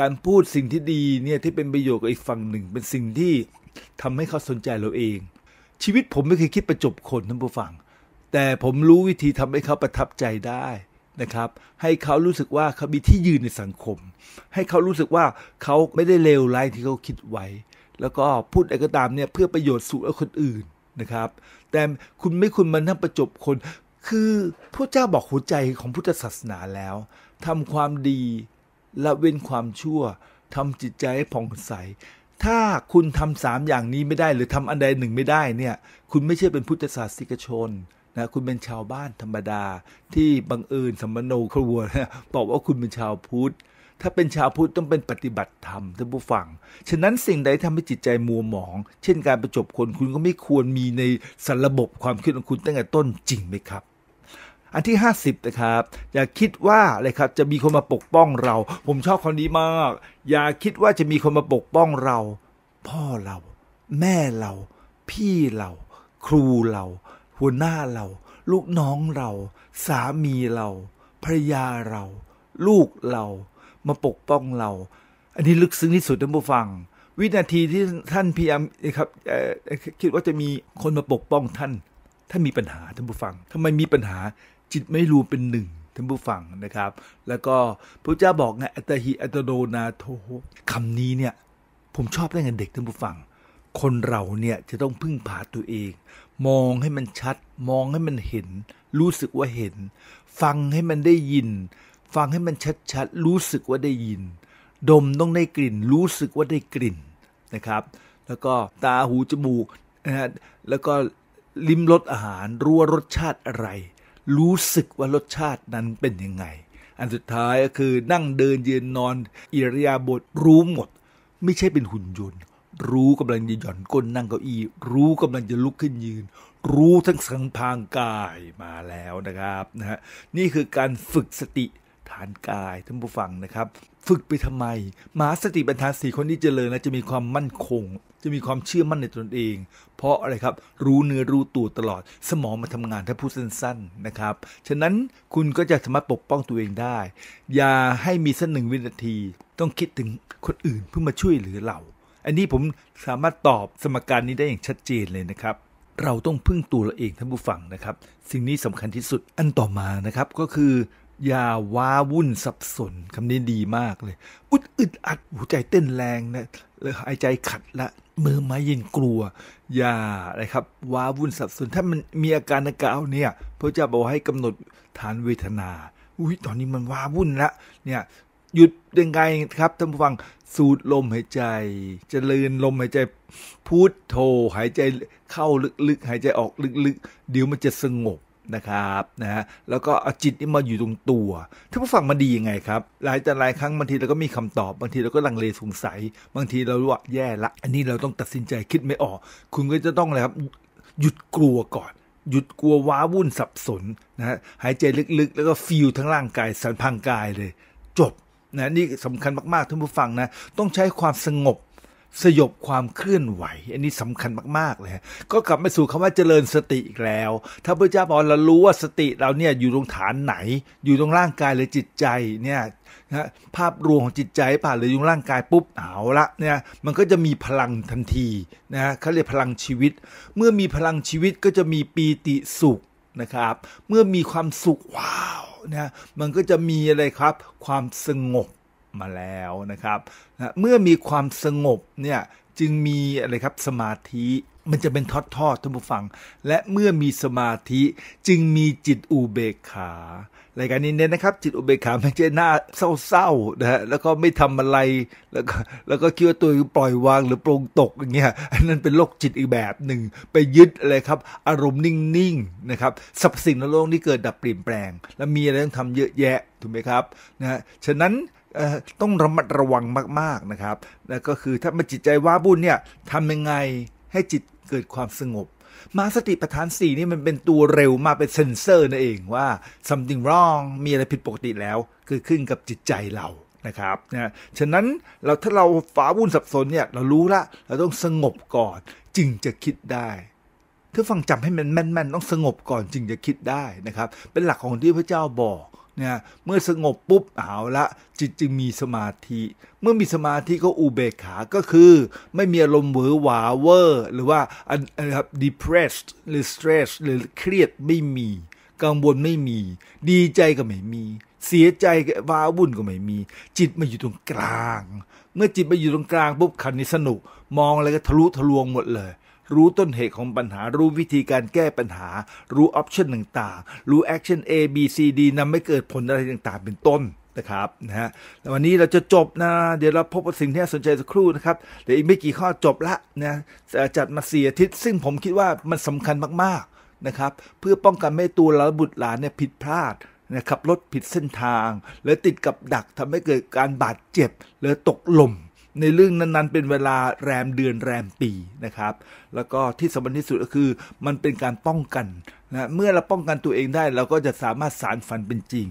Speaker 1: การพูดสิ่งที่ดีเนี่ยที่เป็นประโยชน์กับอีกฝั่งหนึ่ง เป็นสิ่งที่ทำให้เขาสนใจเราเอง ชีวิตผมไม่เคยคิดประจบคนท่านผู้ฟัง แต่ผมรู้วิธีทำให้เขาประทับใจได้นะครับให้เขารู้สึกว่าเขามีที่ยืนในสังคม ให้เขารู้สึกว่าเขาไม่ได้เลวร้ายที่เขาคิดไว้ แล้วก็พูดอะไรก็ตามเนี่ย เพื่อประโยชน์สุขคนอื่นนะครับแต่คุณไม่คุณมันทั้งประจบคน คือพระเจ้าบอกหัวใจของพุทธศาสนาแล้ว ทำความดีละเว้นความชั่ว ทำจิตใจให้ผ่องใส ถ้าคุณทำสามอย่างนี้ไม่ได้ หรือทำอันใดหนึ่งไม่ได้เนี่ยคุณไม่ใช่เป็นพุทธศาสนิกชนนะคุณเป็นชาวบ้านธรรมดาที่บังเอิญสมโนครัวนะบอกว่าคุณเป็นชาวพุทธถ้าเป็นชาวพุทธต้องเป็นปฏิบัติธรรมท่านผู้ฟัง ฉะนั้นสิ่งใดทำให้จิตใจมัวหมอง เช่นการประจบคนคุณก็ไม่ควรมีในสารระบบความคิดของคุณ ตั้งแต่ต้นจริงไหมครับ อันที่ 50 นะครับ อย่าคิดว่าอะไรครับ จะมีคนมาปกป้องเรา ผมชอบคำนี้มาก อย่าคิดว่าจะมีคนมาปกป้องเรา พ่อเรา แม่เรา พี่เรา ครูเราัวหน้าเราลูกน้องเราสามีเราภรรยาเรา ลูกเรามาปกป้องเรา อันนี้ลึกซึ้งที่สุดท่านผู้ฟัง วินาทีที่ท่านพยายามครับคิดว่าจะมีคนมาปกป้องท่านท่านมีปัญหาท่านผู้ฟังทำไมมีปัญหาจิตไม่รู้เป็นหนึ่งท่านผู้ฟังนะครับ แล้วก็พระเจ้าบอกไงอัตหิอัตโนนาโทคำนี้เนี่ยผมชอบได้งินเด็กท่านผู้ฟัง คนเราเนี่ยจะต้องพึ่งพาตัวเองมองให้มันชัดมองให้มันเห็น รู้สึกว่าเห็น ฟังให้มันได้ยิน ฟังให้มันชัดชัดรู้สึกว่าได้ยิน ดมต้องได้กลิ่น รู้สึกว่าได้กลิ่นนะครับ แล้วก็ตาหูจมูกนะฮะแล้วก็ลิ้มรสอาหารรู้ว่ารสชาติอะไร รู้สึกว่ารสชาตินั้นเป็นยังไง อันสุดท้ายก็คือนั่งเดินยืนนอน อิริยาบถรู้หมด ไม่ใช่เป็นหุ่นยนต์รู้กำลังจะหย่อนก้นนั่งเก้าอี้ รู้กำลังจะลุกขึ้นยืน รู้ทั้งสังพางกายมาแล้วนะครับนะฮะนี่คือการฝึกสติฐานกายท่านผู้ฟังนะครับ ฝึกไปทำไม มาสติปัญญาสีคนที่เจริญนะจะมีความมั่นคง จะมีความเชื่อมั่นในตนเอง เพราะอะไรครับ รู้เนื้อรู้ตัวตลอด สมองมาทำงานถ้าพูดสั้น ๆนะครับ ฉะนั้นคุณก็จะสามารถปกป้องตัวเองได้ อย่าให้มีสักหนึ่งวินาที ต้องคิดถึงคนอื่นเพื่อมาช่วยเหลือเราอันนี้ผมสามารถตอบสมการนี้ได้อย่างชัดเจนเลยนะครับ เราต้องพึ่งตัวเราเองท่านผู้ฟังนะครับ สิ่งนี้สำคัญที่สุด อันต่อมานะครับก็คืออย่าว้าวุ่นสับสนคำนี้ดีมากเลยอุดอึดอัดหัวใจเต้นแรงนะเลยหายใจขัดละมือไม้เย็นกลัวอย่าอะครับว้าวุ่นสับสนถ้ามันมีอาการนักเ่าเนี่ยพระเจ้าบอกให้กำหนดฐานเวทนาอุ้ยตอนนี้มันว้าวุ่นละเนี่ยหยุดยังไงครับท่านผู้ฟังสูดลมหายใจเจริญลม หายใจพูดโท หายใจเข้าลึกๆหายใจออกลึกๆเดี๋ยวมันจะสงบนะครับนะฮะแล้วก็เอาจิตนี่มาอยู่ตรงตัวท่านผู้ฟังมันดียังไงครับ หลายแต่หลายครั้งบางทีเราก็มีคำตอบบางทีเราก็ลังเลสงสัย บางทีเรารู้ว่าแย่ละอันนี้เราต้องตัดสินใจคิดไม่ออก คุณก็จะต้องอะไรครับหยุดกลัวก่อน หยุดกลัวว้าวุ่นสับสนนะฮะหายใจลึกๆ แล้วก็ฟิลทั้งร่างกายสันพังกายเลย จบนะนี่สำคัญมากๆท่านผู้ฟังนะต้องใช้ความสงบสยบความเคลื่อนไหว อันนี้สำคัญมากๆเลย ก็กลับมาสู่คำว่าเจริญสติอีกแล้ว ถ้าพระเจ้าบอกเรารู้ว่าสติเราเนี่ยอยู่ตรงฐานไหน อยู่ตรงร่างกายหรือจิตใจเนี่ยนะภาพรวมของจิตใจป่าหรืออยู่ร่างกายปุ๊บเอาละเนี่ยมันก็จะมีพลังทันทีนะเขาเรียกพลังชีวิต เมื่อมีพลังชีวิตก็จะมีปีติสุขนะครับ เมื่อมีความสุขว้าวนะมันก็จะมีอะไรครับความสงบมาแล้วนะครับนะเมื่อมีความสงบเนี่ยจึงมีอะไรครับสมาธิมันจะเป็นทอดทอดท่านผู้ฟัง และเมื่อมีสมาธิจึงมีจิตอุเบกขารายการนี้เน้นนะครับจิตอุเบกขาไม่ใช่หน้าเศร้าๆนะฮะแล้วก็ไม่ทำอะไร แล้วก็แล้วก็คิดว่าตัวปล่อยวางหรือโปร่งตกอย่างเงี้ยอันนั้นเป็นโรคจิตอีกแบบหนึ่ง ไปยึดอะไรครับอารมณ์นิ่งๆนะครับสรรพสิ่งในโลกนี้เกิดดับเปลี่ยนแปลง แล้วมีอะไรต้องทำเยอะแยะถูกไหมครับนะฮะฉะนั้นต้องระมัดระวังมาก ๆนะครับแล้วก็คือถ้ามันจิตใจว้าบุญเนี่ยทำยังไงให้จิตเกิดความสงบมาสติประธานสี่นี่มันเป็นตัวเร็วมาเป็นเซนเซอร์นั่นเองว่า something wrong มีอะไรผิดปกติแล้ว คือขึ้นกับจิตใจเรานะครับ นะ ฉะนั้นเราถ้าเราฝาวุ่นสับสนเนี่ย เรารู้ละ เราต้องสงบก่อน จึงจะคิดได้ ถ้าฟังจำให้มันแม่น ๆ ต้องสงบก่อนจึงจะคิดได้นะครับ เป็นหลักของที่พระเจ้าบอกเนี่ยเมื่อสงบปุ๊บเอาละจิตจึงมีสมาธิ เมื่อมีสมาธิก็อุเบกขา ก็คือไม่มีอารมณ์หวือหวาเวอร์ หรือว่านครับ depressed หรือ stress หรือเครียดไม่มีกังวลไม่มี ดีใจก็ไม่มี เสียใจก็ว้าวุ่นก็ไม่มี จิตมาอยู่ตรงกลาง เมื่อจิตมาอยู่ตรงกลางปุ๊บคันนี้สนุก มองอะไรก็ทะลุทะลวงหมดเลยรู้ต้นเหตุของปัญหารู้วิธีการแก้ปัญหา รู้ออปชันต่างๆรู้แอคชั่น A B C D นำไม่เกิดผลอะไรต่าง ๆ เป็นต้นนะครับนะฮะวันนี้เราจะจบนะ เดี๋ยวเราพบสิ่งที่น่าสนใจสักครู่นะครับเดี๋ยวอีกไม่กี่ข้อจบละนะจัดมาสี่อาทิตย์ ซึ่งผมคิดว่ามันสำคัญมากๆนะครับเพื่อป้องกันไม่ตัวเราบุตรหลานเนี่ยผิดพลาดนะครับรถผิดเส้นทางหรือติดกับดักทำให้เกิดการบาดเจ็บหรือตกหล่มในเรื่องนั้น ๆ เป็นเวลาแรมเดือนแรมปีนะครับ แล้วก็ที่สำคัญที่สุดก็คือ มันเป็นการป้องกันนะเมื่อเราป้องกันตัวเองได้เราก็จะสามารถสารฝันเป็นจริง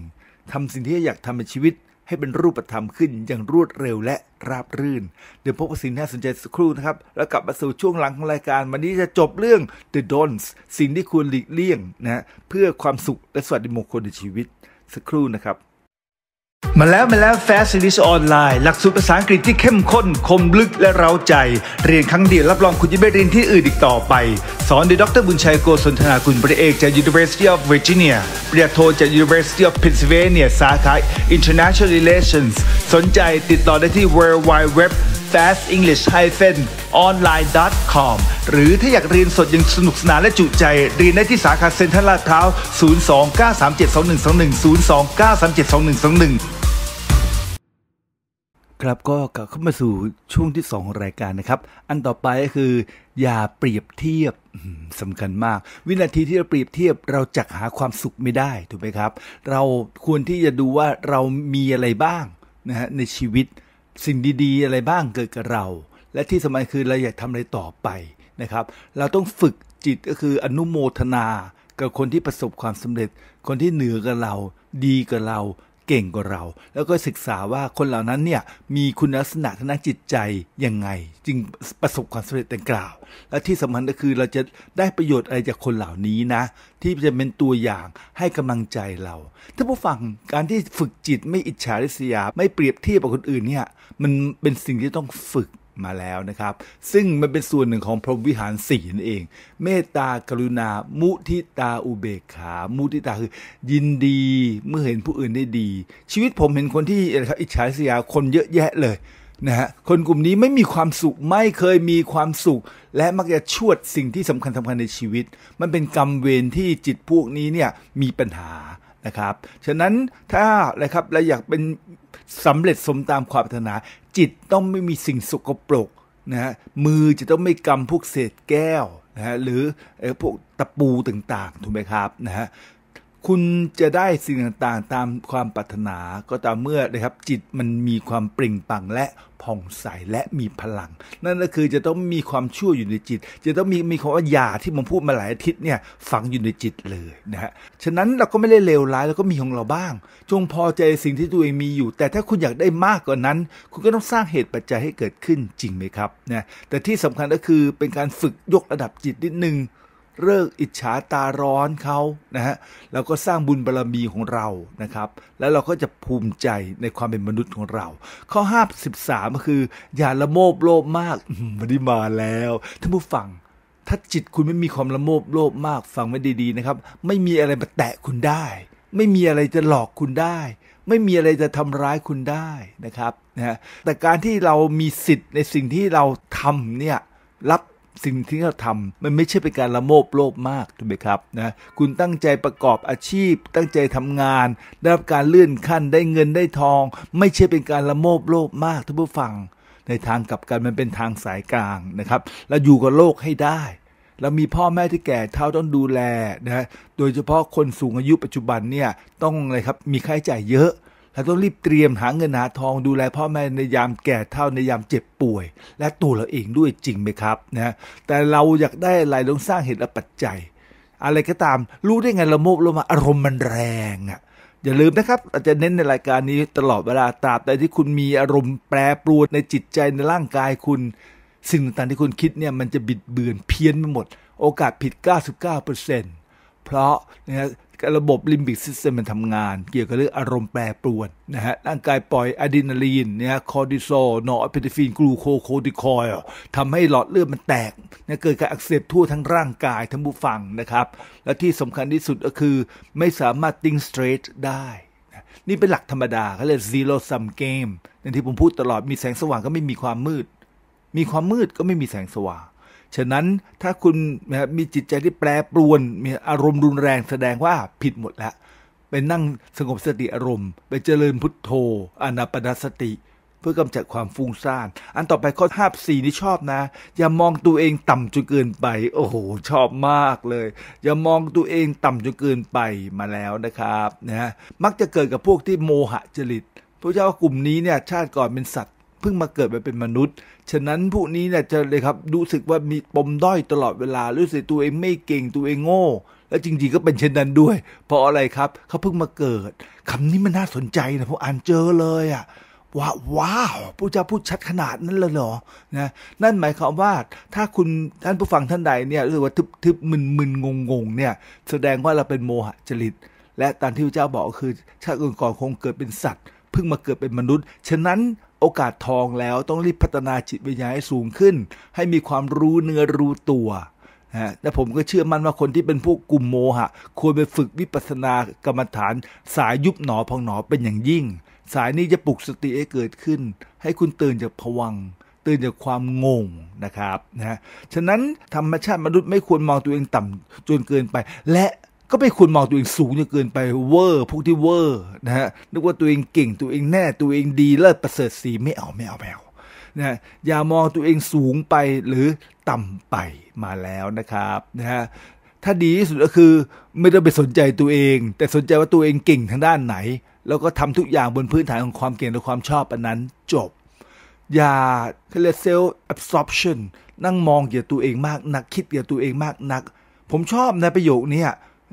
Speaker 1: ทำสิ่งที่อยากทำในชีวิตให้เป็นรูปธรรมขึ้นอย่างรวดเร็วและราบรื่นเดี๋ยวพบกับสิ่งน่าสนใจสักครู่นะครับ แล้วกลับมาสู่ช่วงหลังของรายการวันนี้จะจบเรื่อง The Don'ts สิ่งที่ควรหลีกเลี่ยงนะเพื่อความสุขและสวัสดิมงคลในชีวิตสักครู่นะครับมาแล้วมาแล้ว Fast Series ออนไลน์หลักสูตรภาษาอังกฤษที่เข้มข้น คมลึกและเร้าใจ เรียนครั้งเดียว รับรองคุณจะไม่เรียนที่อื่นอีกต่อไป สอนโดยดรบุญชัยโกศลธนาคุณปริเอกจาก University of Virginia ปริญญาโทจาก University of Pennsylvania สาขา International Relations สนใจติดต่อได้ที่ www fastenglish-online.com h h e n หรือถ้าอยากเรียนสดยังสนุกสนานและจุใจเรียนได้ที่สาขาเซ็นทรัลลาดพร้าว029372121 029372121ครับก็กลับเข้ามาสู่ช่วงที่2ของรายการนะครับ อันต่อไปก็คือ อย่าเปรียบเทียบสำคัญมาก วินาทีที่เราเปรียบเทียบ เราจักหาความสุขไม่ได้ถูกไหมครับ เราควรที่จะดูว่าเรามีอะไรบ้างนะฮะในชีวิต สิ่งดี ๆ อะไรบ้างเกิดกับเรา และที่สำคัญคือ เราอยากทำอะไรต่อไปนะครับ เราต้องฝึกจิตก็คืออนุโมทนากับคนที่ประสบความสำเร็จ คนที่เหนือกับเราดีกับเราเก่งกว่าเรา แล้วก็ศึกษาว่าคนเหล่านั้นเนี่ยมีคุณลักษณะทางจิตใจยังไง จึงประสบความสำเร็จดังกล่าว และที่สำคัญก็คือเราจะได้ประโยชน์อะไรจากคนเหล่านี้นะ ที่จะเป็นตัวอย่างให้กำลังใจเรา ถ้าผู้ฟังการที่ฝึกจิตไม่อิจฉาริษยา ไม่เปรียบเทียบกับคนอื่นเนี่ยมันเป็นสิ่งที่ต้องฝึกมาแล้วนะครับ ซึ่งมันเป็นส่วนหนึ่งของพรหมวิหารสี่นั่นเอง เมตตากรุณา มุทิตาอุเบกขา มุทิตาคือ ยินดีเมื่อเห็นผู้อื่นได้ดี ชีวิตผมเห็นคนที่อะครับอิจฉาเสียคนเยอะแยะเลยนะฮะคนกลุ่มนี้ไม่มีความสุขไม่เคยมีความสุข และมักจะชวดสิ่งที่สำคัญสำคัญในชีวิต มันเป็นกรรมเวรที่จิตพวกนี้เนี่ยมีปัญหานะครับฉะนั้นถ้าอะไรครับเราอยากเป็นสำเร็จสมตามความปรารถนา จิตต้องไม่มีสิ่งสกปรกนะฮะมือจะต้องไม่กำพวกเศษแก้วนะฮะหรือพวกตะปูต่างๆถูกไหมครับนะฮะคุณจะได้สิ่งต่างๆ ตามความปรารถนาก็ตามเมื่อนะครับ จิตมันมีความปปิ่งปังและผ่องใสและมีพลัง นั่นก็คือจะต้องมีความชั่วอยู่ในจิต จะต้องมีมีคำว่าหยาที่ผมพูดมาหลายอาทิตย์เนี่ยฝังอยู่ในจิตเลยนะฮะฉะนั้นเราก็ไม่ได้เลวร้ายเราก็มีของเราบ้าง จงพอใจสิ่งที่ตัวเองมีอยู่ แต่ถ้าคุณอยากได้มากกว่านนั้น คุณก็ต้องสร้างเหตุปัจจัยให้เกิดขึ้นจริงไหมครับนะแต่ที่สำคัญก็คือเป็นการฝึกยกระดับจิตนิดนึงเลิกอิจฉาตาร้อนเขานะฮะเราก็สร้างบุญบารรมีของเรา นะครับ แล้วเราก็จะภูมิใจในความเป็นมนุษย์ของเรา ข้อห้าส53ก็คืออย่าละโมบโลภมากวันนี้มาแล้วท่านผู้ฟัง ถ้าจิตคุณไม่มีความละโมบโลภมากฟังไว้ดี ๆนะครับ ไม่มีอะไรมาแตะคุณได้ ไม่มีอะไรจะหลอกคุณได้ ไม่มีอะไรจะทำร้ายคุณได้นะครับ นะแต่การที่เรามีสิทธิ์ในสิ่งที่เราทำเนี่ยรับสิ่งที่เราทำมันไม่ใช่เป็นการละโมบโลภมากถูกไหมครับนะคุณตั้งใจประกอบอาชีพ ตั้งใจทำงาน ได้รับการเลื่อนขั้นได้เงินได้ทอง ไม่ใช่เป็นการละโมบโลภมากท่านผู้ฟัง ในทางกลับกันมันเป็นทางสายกลางนะครับเราอยู่กับโลกให้ได้ เรามีพ่อแม่ที่แก่เท่าต้องดูแลนะโดยเฉพาะคนสูงอายุปัจจุบันเนี่ยต้องอะไรครับมีค่าใช้จ่ายเยอะเราต้องรีบเตรียมหาเงินหาทองดูแลพ่อแม่ในยามแก่เท่าในยามเจ็บป่วย และตัวเราเองด้วยจริงไหมครับนะแต่เราอยากได้อะไรต้องสร้างเหตุและปัจจัย อะไรก็ตาม รู้ได้ไง เราโมบลงมาอารมณ์มันแรงอะ่ะ อย่าลืมนะครับ อาจจะเน้นในรายการนี้ตลอดเวลาตราบใดที่คุณมีอารมณ์แปรปรวนในจิตใจในร่างกายคุณ สิ่งต่างๆที่คุณคิดเนี่ยมันจะบิดเบือนเพี้ยนไปหมด โอกาสผิด99%เพราะนะระบบลิมบิกซิสเต็มมันทำงาน เกี่ยวกับเรื่องอารมณ์แปรปรวนนะฮะร่างกายปล่อยอะดรีนาลีนเนี่ยคอร์ติซอลนอร์เอพิเดฟินกลูโคโคติคอยทำให้หลอดเลือดมันแตกเนี่ยเกิดการอักเสบทั่วทั้งร่างกายทั้งบุฟังนะครับและที่สำคัญที่สุดก็คือไม่สามารถติ้งสเตรทได้ นี่เป็นหลักธรรมดาเขาเรียก zero sum game ใน่ที่ผมพูดตลอดมีแสงสว่างก็ไม่มีความมืด มีความมืดก็ไม่มีแสงสว่างฉะนั้นถ้าคุณมีจิตใจที่แปรปรวน มีอารมณ์รุนแรงแสดงว่าผิดหมดแล้วไปนั่งสงบสติอารมณ์ ไปเจริญพุทโธอนาปนาสติ เพื่อกำจัดความฟุ้งซ่านอันต่อไปข้อห้าสี่นี่ชอบนะอย่ามองตัวเองต่ำจนเกินไป โอ้โหชอบมากเลย อย่ามองตัวเองต่ำจนเกินไปมาแล้วนะครับนะมักจะเกิดกับพวกที่โมหะจริตพระเจ้ากลุ่มนี้เนี่ยชาติก่อนเป็นสัตเพิ่งมาเกิดมาเป็นมนุษย์ ฉะนั้นผู้นี้เนี่ยจะเลยครับรู้สึกว่ามีปมด้อยตลอดเวลา รู้สึกตัวเองไม่เก่งตัวเองโง่ และจริงๆก็เป็นเช่นนั้นด้วย เพราะอะไรครับเขาเพิ่งมาเกิด คำนี้มันน่าสนใจนะผมอ่านเจอเลยอ่ะว้าวาวผู้เจ้าพูดชัดขนาดนั้นเลยเหรอนะนั่นหมายความว่า ถ้าคุณท่านผู้ฟังท่านใดเนี่ยรู้สึกว่าทึบๆมึนๆงงๆเนี่ย แสดงว่าเราเป็นโมหะจริตและตามที่พระเจ้าบอกคือ ชาติก่อนคงเกิดเป็นสัตว์เพิ่งมาเกิดเป็นมนุษย์ฉะนั้นโอกาสทองแล้วต้องรีบพัฒนาจิตวิญญาณให้สูงขึ้น ให้มีความรู้เนื้อรู้ตัวนะแต่ผมก็เชื่อมั่นว่าคนที่เป็นพวกกลุ่มโมหะ ควรไปฝึกวิปัสสนากรรมฐานสายยุบหนอ พองหนอเป็นอย่างยิ่ง สายนี้จะปลุกสติให้เกิดขึ้น ให้คุณตื่นจากผวังตื่นจากความงงนะครับนะฉะนั้นธรรมชาติมนุษย์ไม่ควรมองตัวเองต่ำจนเกินไปและก็ไม่ควรมองตัวเองสูงจนเกินไปเวอร์พวกที่เวอร์นะฮะนึกว่าตัวเองเก่งตัวเองแน่ตัวเองดีเลิศประเสริฐสีไม่เอาไม่เอาแมวนะอย่ามองตัวเองสูงไปหรือต่ำไปมาแล้วนะครับนะฮะถ้าดีที่สุดก็คือไม่ต้องไปสนใจตัวเอง แต่สนใจว่าตัวเองเก่งทางด้านไหน แล้วก็ทำทุกอย่างบนพื้นฐานของความเก่งและความชอบอันนั้นจบอย่าเรียกเซลล์แอบซอร์บชันนั่งมองเกี่ยวตัวเองมากนักคิดเกี่ยวตัวเองมากนัก ผมชอบในประโยคนี้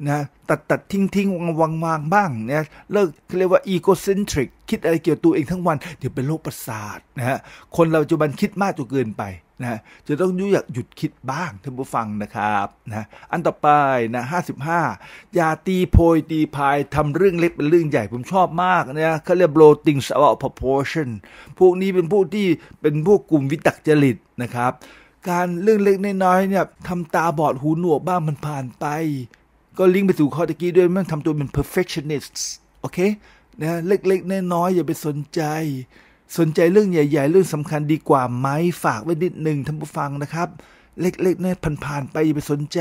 Speaker 1: นะตัดตัดทิ้งทิ้งวังวางวางบ้างนะเลิกเรียกว่า อีโกเซนทริกคิดอะไรเกี่ยวกับตัวเองทั้งวัน เดี๋ยวเป็นโรคประสาทนะฮะคนเราจุบันคิดมากจนเกินไปนะจะต้องยุ่ยกหยุดคิดบ้างท่านผู้ฟังนะครับนะอันต่อไป นะห้าสิบห้าอย่าตีโพย ตีพายทำเรื่องเล็กเป็นเรื่องใหญ่ผมชอบมากนะเขาเรียก blow things out ์ช proportion พวกนี้เป็นพวกที่เป็นพวกกลุ่มวิตกจริตนะครับการเรื่องเล็กน้อยเนี่ยทำตาบอดหูหนวกบ้างมันผ่านไปก็ลิงก์ไปสู่ข้อตะกี้ด้วยมันทำตัวเป็น perfectionist โอเคนะเล็ก ๆ น้อยๆอย่าไปสนใจ สนใจเรื่องใหญ่ ๆ เรื่องสำคัญดีกว่าไหมฝากไว้นิดหนึ่งท่านผู้ฟังนะครับ เล็กๆเน้อยผ่าน ๆ ไป อย่าไปสนใจ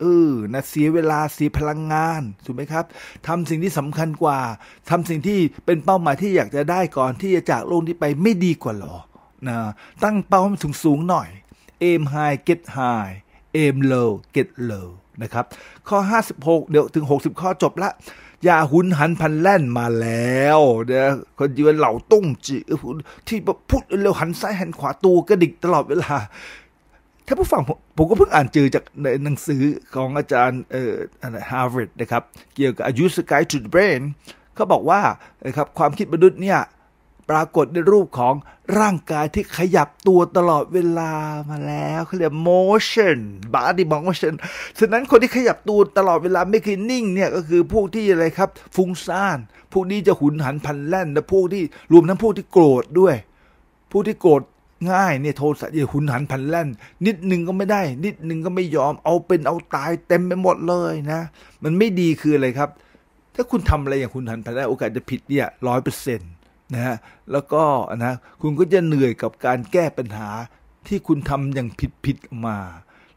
Speaker 1: เออ นะ เสียเวลา เสียพลังงาน ถูกไหมครับทำสิ่งที่สำคัญกว่าทำสิ่งที่เป็นเป้าหมายที่อยากจะได้ก่อนที่จะจากโลกนี้ไปไม่ดีกว่าหรอนะตั้งเป้าให้มันสูงๆหน่อย aim high get high aim low get low นะครับข้อ 56 เดี๋ยวถึง 60 ข้อจบละอย่าหุนหันพันแล่นมาแล้วนะคนยืนเหล่าตุ้งจอที่พูดเร็วหันซ้ายหันขวาตัวกระดิกตลอดเวลา ถ้าผู้ฟังผมก็เพิ่งอ่านเจอจากในหนังสือของอาจารย์เอ่อฮาร์วาร์ดนะครับเกี่ยวกับ u s ยุส e Sky to the Brain เขาบอกว่านะครับความคิดมนุษย์เนี่ยปรากฏในรูปของร่างกายที่ขยับตัวตลอดเวลามาแล้วเขาเรียก motion body motion ฉะนั้นคนที่ขยับตัวตลอดเวลาไม่เคยนิ่งเนี่ยก็คือพวกที่อะไรครับฟุ้งซ่านพวกนี้จะหุนหันพันแล่นและพวกที่รวมทั้งพวกที่โกรธด้วยผู้ที่โกรธง่ายเนี่ยโทสะจะหุนหันพันแล่น นิดหนึ่งก็ไม่ได้ นิดหนึ่งก็ไม่ยอมเอาเป็นเอาตายเต็มไปหมดเลยนะ มันไม่ดีคืออะไรครับ ถ้าคุณทำอะไรอย่างหุนหันพันแล่นโอกาสจะผิดเนี่ยร้อยเปอร์เซ็นต์นะฮะแล้วก็นะ คุณก็จะเหนื่อยกับการแก้ปัญหาที่คุณทำอย่างผิดผิดมา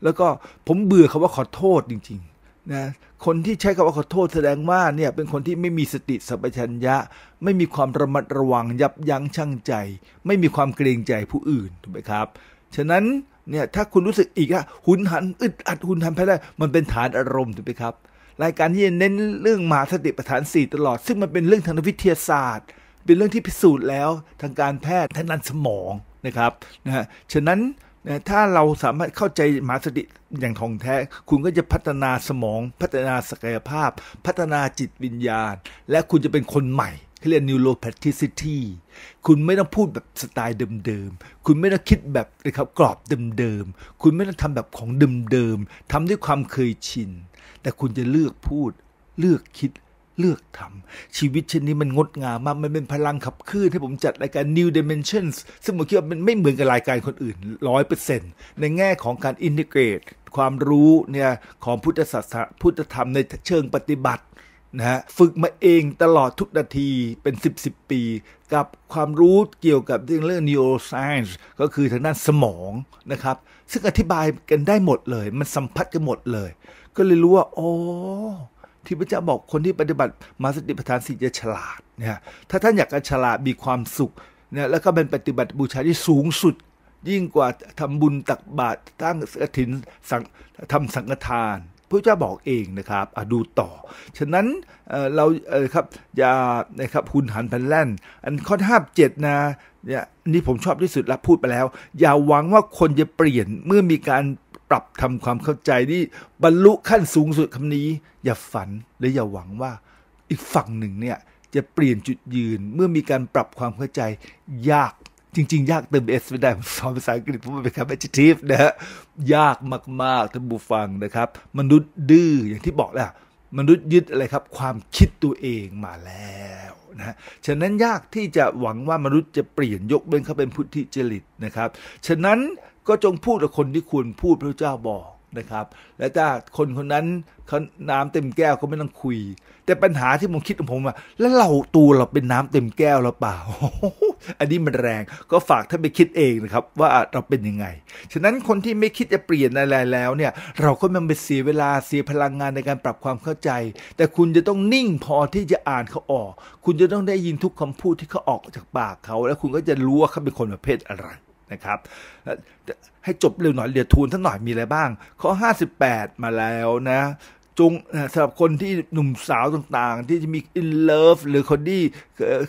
Speaker 1: แล้วก็ ผมเบื่อคาว่าขอโทษจริงๆนะ คนที่ใช้คำว่า ขอโทษแสดงว่าเนี่ยเป็นคนที่ไม่มีสติสัมปชัญญะ ไม่มีความระมัดระวังยับยั้งชั่งใจ ไม่มีความเกรงใจผู้อื่นถูกไหมครับ ฉะนั้นเนี่ยถ้าคุณรู้สึกอีกอะหุนหันอึดอัดหุนหันไปได้มันเป็นฐานอารมณ์ถูกไหมครับ รายการที่เน้นเรื่องมาสติปัฏฐานสี่ตลอด ซึ่งมันเป็นเรื่องทางวิทยาศาสตร์เป็นเรื่องที่พิสูจน์แล้วทางการแพทย์ทางด้านสมองนะครับนะฮะฉะนั้นนะถ้าเราสามารถเข้าใจมาสติอย่างท่องแท้ คุณก็จะพัฒนาสมองพัฒนาศักยภาพ พัฒนาจิตวิญญาณ และคุณจะเป็นคนใหม่เรียก neuroplasticity คุณไม่ต้องพูดแบบสไตล์เดิมๆคุณไม่ต้องคิดแบบนะครับกรอบเดิมๆคุณไม่ต้องทำแบบของเดิมๆทำด้วยความเคยชิน แต่คุณจะเลือกพูดเลือกคิดเลือกทำชีวิตเช่นนี้มันงดงามมากมันเป็นพลังขับเคลื่อนให้ผมจัดรายการ New Dimensions ซึ่งผมคิดว่า มันไม่เหมือนกับรายการคนอื่นร้อยเปอร์เซ็นต์ในแง่ของการอินทิเกรต ความรู้ เนี่ย ของพุทธศาสนาพุทธธรรมในเชิงปฏิบัตินะฮะฝึกมาเองตลอดทุกนาทีเป็น 10ิบปี กับความรู้เกี่ยวกับเรื่อง neuroscience ก็คือทางด้านสมองนะครับ ซึ่งอธิบายกันได้หมดเลย มันสัมผัสกันหมดเลย ก็เลยรู้ว่าอ๋อที่พระเจ้าบอกคนที่ปฏิบัติมาสติปัฏฐานสี่จะฉลาดนะถ้าท่านอยากจะฉลาดมีความสุขนะแล้วก็เป็นปฏิบัติบูชาที่สูงสุด ยิ่งกว่าทำบุญตักบาตรตั้งกฐินสังทำสังฆทาน พระเจ้าบอกเองนะครับดูต่อ ฉะนั้นเราครับอย่านะครับหุนหันพันแล่น อันข้อห้าเจ็ดนะเนี่ยนี่ผมชอบที่สุดแล้วพูดไปแล้ว อย่าหวังว่าคนจะเปลี่ยนเมื่อมีการปรับทำความเข้าใจนี่บรรลุขั้นสูงสุดคำนี้ อย่าฝันและอย่าหวังว่าอีกฝั่งหนึ่งเนี่ย จะเปลี่ยนจุดยืนเมื่อมีการปรับความเข้าใจ ยากจริงๆ ยากเติมเอสไม่ได้สอนภาษาอังกฤษผมเป็นคำ adjective นะฮะยากมากๆท่านผู้ฟังนะครับ มนุษย์ดื้ออย่างที่บอกแล้ว มนุษย์ยึดอะไรครับ ความคิดตัวเองมาแล้วนะฉะนั้นยากที่จะหวังว่ามนุษย์จะเปลี่ยนยกเว้นเขาเป็นพุทธิจริตนะครับ ฉะนั้นก็จงพูดกับคนที่คุณพูดพระเจ้าบอกนะครับ และถ้าคนคนนั้นเขาน้ำเต็มแก้วก็ไม่ต้องคุย แต่ปัญหาที่ผมคิดของผมว่าแล้วเราตัวเราเป็นน้ำเต็มแก้วหรือเปล่า อันนี้มันแรงก็ฝากท่านไปคิดเองนะครับว่าเราเป็นยังไงฉะนั้นคนที่ไม่คิดจะเปลี่ยนอะไรแล้วเนี่ยเราก็มันไปเสียเวลาเสียพลังงานในการปรับความเข้าใจ แต่คุณจะต้องนิ่งพอที่จะอ่านเขาออก คุณจะต้องได้ยินทุกคำพูดที่เขาออกจากปากเขา แล้วคุณก็จะรู้ว่าเขาเป็นคนประเภทอะไรนะครับให้จบเร็วหน่อยเรียทูนทัานหน่อยมีอะไรบ้างข้อ58 มาแล้วนะจงสำหรับคนที่หนุ่มสาวต่างๆ ที่จะมี in love หรือคนที่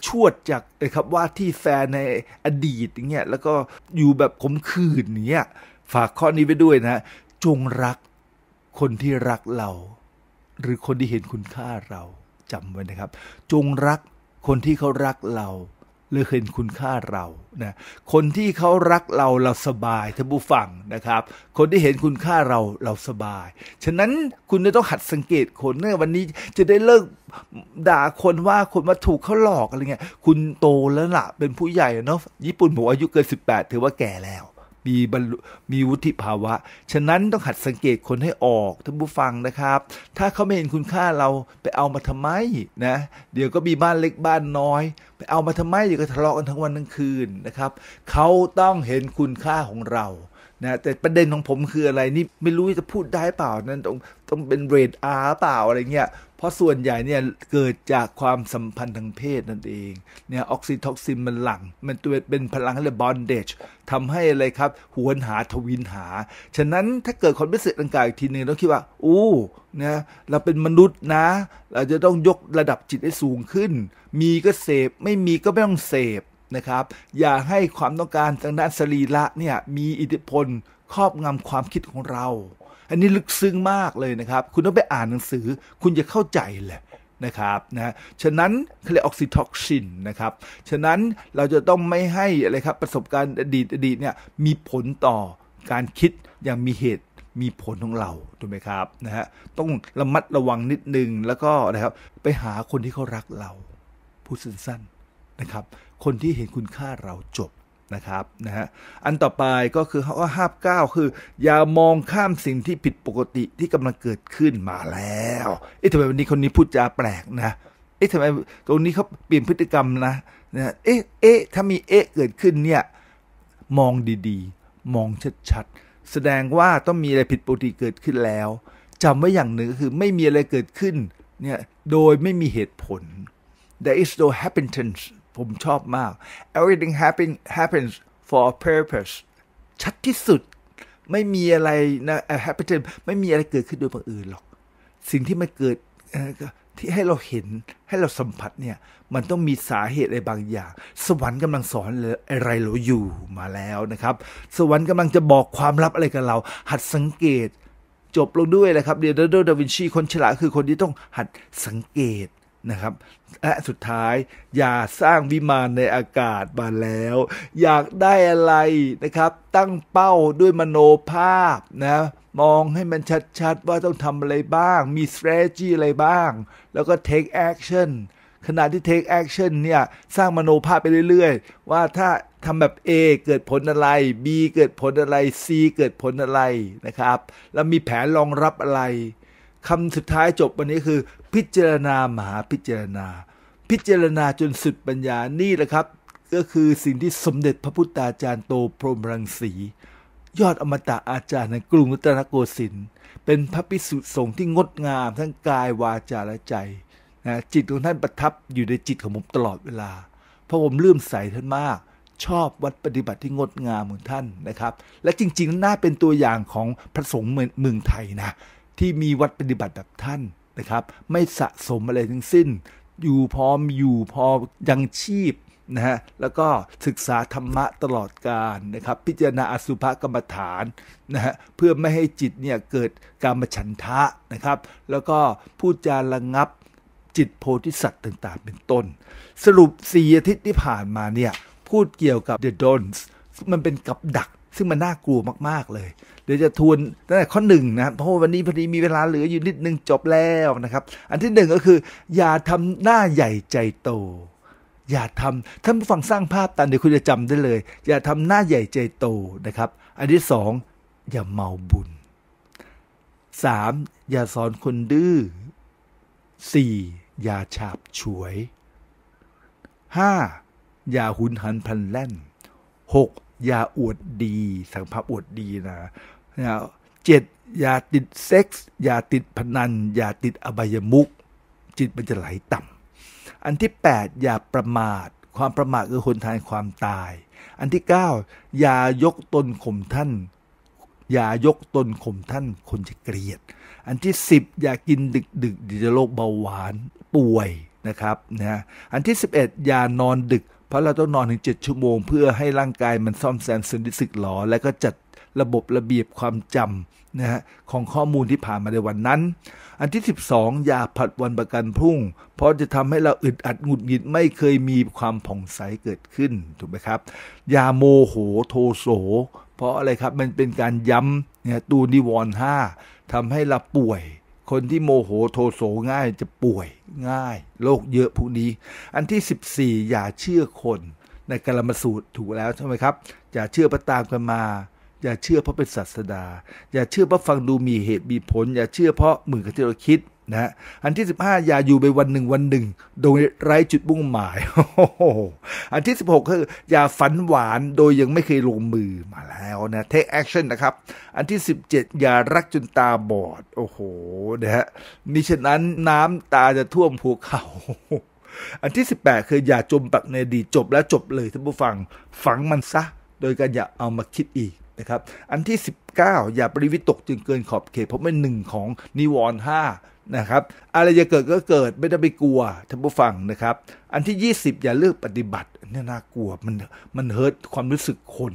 Speaker 1: ชวดจากครับว่าที่แฟนในอดีตอย่างเงี้ยแล้วก็อยู่แบบขมขื่นอย่างเงี้ยฝากข้อนี้ไปด้วยนะ จงรักคนที่รักเรา หรือคนที่เห็นคุณค่าเราจำไว้นะครับ จงรักคนที่เขารักเราเลยเห็นคุณค่าเรา นะ คนที่เขารักเราเราสบายท่านผู้ฟังนะครับ คนที่เห็นคุณค่าเราเราสบาย ฉะนั้นคุณจะต้องหัดสังเกตคนเนี่ยวันนี้จะได้เลิกด่าคนว่าคนมาถูกเขาหลอกอะไรเงี้ย คุณโตแล้วล่ะ เป็นผู้ใหญ่เนาะญี่ปุ่นบอกอายุเกิน 18 ถือว่าแก่แล้วมีบรรลุมีวุฒิภาวะ ฉะนั้นต้องหัดสังเกตคนให้ออกท่านผู้ฟังนะครับ ถ้าเขาไม่เห็นคุณค่าเราไปเอามาทำไมนะ เดี๋ยวก็มีบ้านเล็กบ้านน้อย ไปเอามาทำไมเดี๋ยวก็ทะเลาะกันทั้งวันทั้งคืนนะครับ เขาต้องเห็นคุณค่าของเรานะแต่ประเด็นของผมคืออะไรนี่ ไม่รู้จะพูดได้เปล่านั้นต้องต้องเป็นเรดอาร์เปล่าอะไรเงี้ยเพราะส่วนใหญ่เนี่ยเกิดจากความสัมพันธ์ทางเพศนั่นเองเนี่ยออกซิทซินมันหลัง มันตัวเป็นพลังอะไรบอนเดจทำให้อะไรครับหวนหาทวินหา ฉะนั้นถ้าเกิดคนพิเศษร่างยอีกทีหนึ่งต้องคิดว่า อู้นะเราเป็นมนุษย์นะ เราจะต้องยกระดับจิตให้สูงขึ้น มีก็เสพไม่มีก็ไม่ต้องเสพนะครับอย่าให้ความต้องการทางด้านสรีระเนี่ยมีอิทธิพลครอบงำความคิดของเรา อันนี้ลึกซึ้งมากเลยนะครับ คุณต้องไปอ่านหนังสือ คุณจะเข้าใจแหละนะครับ นะ ฉะนั้นเขาเรียกออกซิทอกซินนะครับ ฉะนั้นเราจะต้องไม่ให้อะไรครับประสบการณ์อดีตอดีตเนี่ยมีผลต่อการคิดอย่างมีเหตุมีผลของเราถูกไหมครับนะฮะ ต้องระมัดระวังนิดนึงแล้วก็นะครับไปหาคนที่เขารักเรา พูดสั้นๆนะครับคนที่เห็นคุณค่าเราจบนะครับนะฮะ อันต่อไปก็คือข้อห้าเก้าคือ อย่ามองข้ามสิ่งที่ผิดปกติที่กำลังเกิดขึ้นมาแล้ว เอ๊ะทำไมวันนี้คนนี้พูดจาแปลกนะ เอ๊ะทำไมตรงนี้เขาเปลี่ยนพฤติกรรมนะนะ เอ๊ะ เอ๊ะ ถ้ามีเอ๊ะเกิดขึ้นเนี่ยมองดีๆ มองชัดๆ แสดงว่าต้องมีอะไรผิดปกติเกิดขึ้นแล้ว จำไว้อย่างหนึ่งก็คือไม่มีอะไรเกิดขึ้นเนี่ยโดยไม่มีเหตุผล there is no happenstance ผมชอบมาก everything happen happens for a purpose ชัดที่สุดไม่มีอะไรนะ happen ไม่มีอะไรเกิดขึ้นโดยบังเอิญหรอก สิ่งที่มันเกิดที่ให้เราเห็นให้เราสัมผัสเนี่ย มันต้องมีสาเหตุอะไรบางอย่าง สวรรค์กำลังสอนอะไรเราอยู่มาแล้วนะครับ สวรรค์กำลังจะบอกความลับอะไรกับเรา หัดสังเกต จบลงด้วยนะครับเดียโดดาวินชีคนฉลาดคือคนที่ต้องหัดสังเกตนะครับและสุดท้ายอย่าสร้างวิมานในอากาศมาแล้ว อยากได้อะไรนะครับตั้งเป้าด้วยมโนภาพนะมองให้มันชัดๆว่าต้องทำอะไรบ้าง มี strategy อะไรบ้าง แล้วก็ take action ขณะที่ take action เนี่ยสร้างมโนภาพไปเรื่อยๆ ว่าถ้าทำแบบ A เกิดผลอะไร B เกิดผลอะไร C เกิดผลอะไรนะครับแล้วมีแผนรองรับอะไรคำสุดท้ายจบวันนี้คือพิจารณามหาพิจารณา พิจารณาจนสุดปัญญานี่แหละครับ ก็คือสิ่งที่สมเด็จพระพุทธาจารย์โตพรหมรังสียอดอมตะอาจารย์ในกรุงรัตนโกสินทร์เป็นพระพิสุธิ์สงฆ์ที่งดงาม ทั้งกายวาจาและใจนะจิตของท่านประทับอยู่ในจิตของผมตลอดเวลาเพราะผมลื่มใสท่านมาก ชอบวัดปฏิบัติที่งดงามของท่านนะครับ และจริงๆน่าเป็นตัวอย่างของพระสงฆ์เมืองไทยนะที่มีวัดปฏิบัติแบบท่านนะครับไม่สะสมอะไรทั้งสิ้น อยู่พร้อม อยู่พอยังชีพนะฮะแล้วก็ศึกษาธรรมะตลอดการนะครับพิจารณาอสุภกรรมฐานนะฮะเพื่อไม่ให้จิตเนี่ยเกิดการมฉันทะนะครับ แล้วก็พูดจาระงับจิตโพธิสัตว์ต่างๆ เป็นต้น สรุปสี่อาทิตย์ที่ผ่านมาเนี่ยพูดเกี่ยวกับ The Dons มันเป็นกับดักซึ่งมันน่ากลัวมากๆเลยเดี๋ยวจะทวนตั้งแต่ข้อหนึ่งนะครับเพราะวันนี้พอดีมีเวลาเหลืออยู่นิดนึงจบแล้วนะครับ อันที่หนึ่งก็คือ อย่าทำหน้าใหญ่ใจโต อย่าทำท่านผู้ฟังสร้างภาพตามเดี๋ยวคุณจะจำได้เลย อย่าทำหน้าใหญ่ใจโตนะครับ อันที่สองอย่าเมาบุญสามอย่าสอนคนดื้อสี่อย่าฉาบฉวยห้าอย่าหุนหันพันแล่นหกอย่าอวดดีสังพัพอวดดีนะนะเจ็ดอย่าติดเซ็กส์อย่าติดพนัน อย่าติดอบายมุกจิตมันจะไหลต่ำอันที่ 8 อย่าประมาทความประมาทคือหนทางความตาย อันที่ 9 อย่ายกตนข่มท่าน อย่ายกตนข่มท่านคนจะเกลียด อันที่ 10 อย่ากินดึกดึกดิจะโรคเบาหวานป่วยนะครับนะอันที่ 11 อย่านอนดึกเพราะเราต้องนอนถึง7ชั่วโมง เพื่อให้ร่างกายมันซ่อมแซมสินงทสึกหลอและก็จัดระบบระเบียบความจำนะฮะของข้อมูลที่ผ่านมาในวันนั้น อันที่ 12 อย่าผัดวันประกันพรุ่ง เพราะจะทำให้เราอึดอัดหงุดหงิดไม่เคยมีความผ่องใสเกิดขึ้นถูกไหมครับอย่าโมโหโทโสเพราะอะไรครับมันเป็นการย้ำเนี่ยตูนิวรนห้าทำให้เราป่วย คนที่โมโหโทโสง่ายจะป่วยง่ายโรคเยอะพวกนี้ อันที่ 14 อย่าเชื่อคนในกรมสูตรถูกแล้วใช่ไหมครับอย่าเชื่อประตามกันมาอย่าเชื่อเพราะเป็นศาสดาอย่าเชื่อเพราะฟังดูมีเหตุมีผลอย่าเชื่อเพราะเหมือนกับที่เราคิดนะอันที่ 15 อย่าอยู่ไปวันหนึ่งวันหนึ่งโดยไร้จุดมุ่งหมายอันที่ 16คืออย่าฝันหวานโดยยังไม่เคยลงมือมาแล้วนะ take action นะครับอันที่ 17 อย่ารักจนตาบอดโอ้โหนะฮะมิฉะนั้นน้ำตาจะท่วมภูเขา อันที่ 18คืออย่าจมปักในดีจบแล้วจบเลยท่านผู้ฟังฝังมันซะ โดยการอย่าเอามาคิดอีกนะครับ อันที่ 19 อย่าปริวิตกจนเกินขอบเขตเพราะเป็นหนึ่งของ นิวรณ์ห้านะครับอะไรจะเกิดก็เกิดไม่ได้ไปกลัวท่านผู้ฟังนะครับ อันที่ 20 อย่าเลือกปฏิบัติเนี่ยน่ากลัวมันมันเฮิร์ตความรู้สึกคน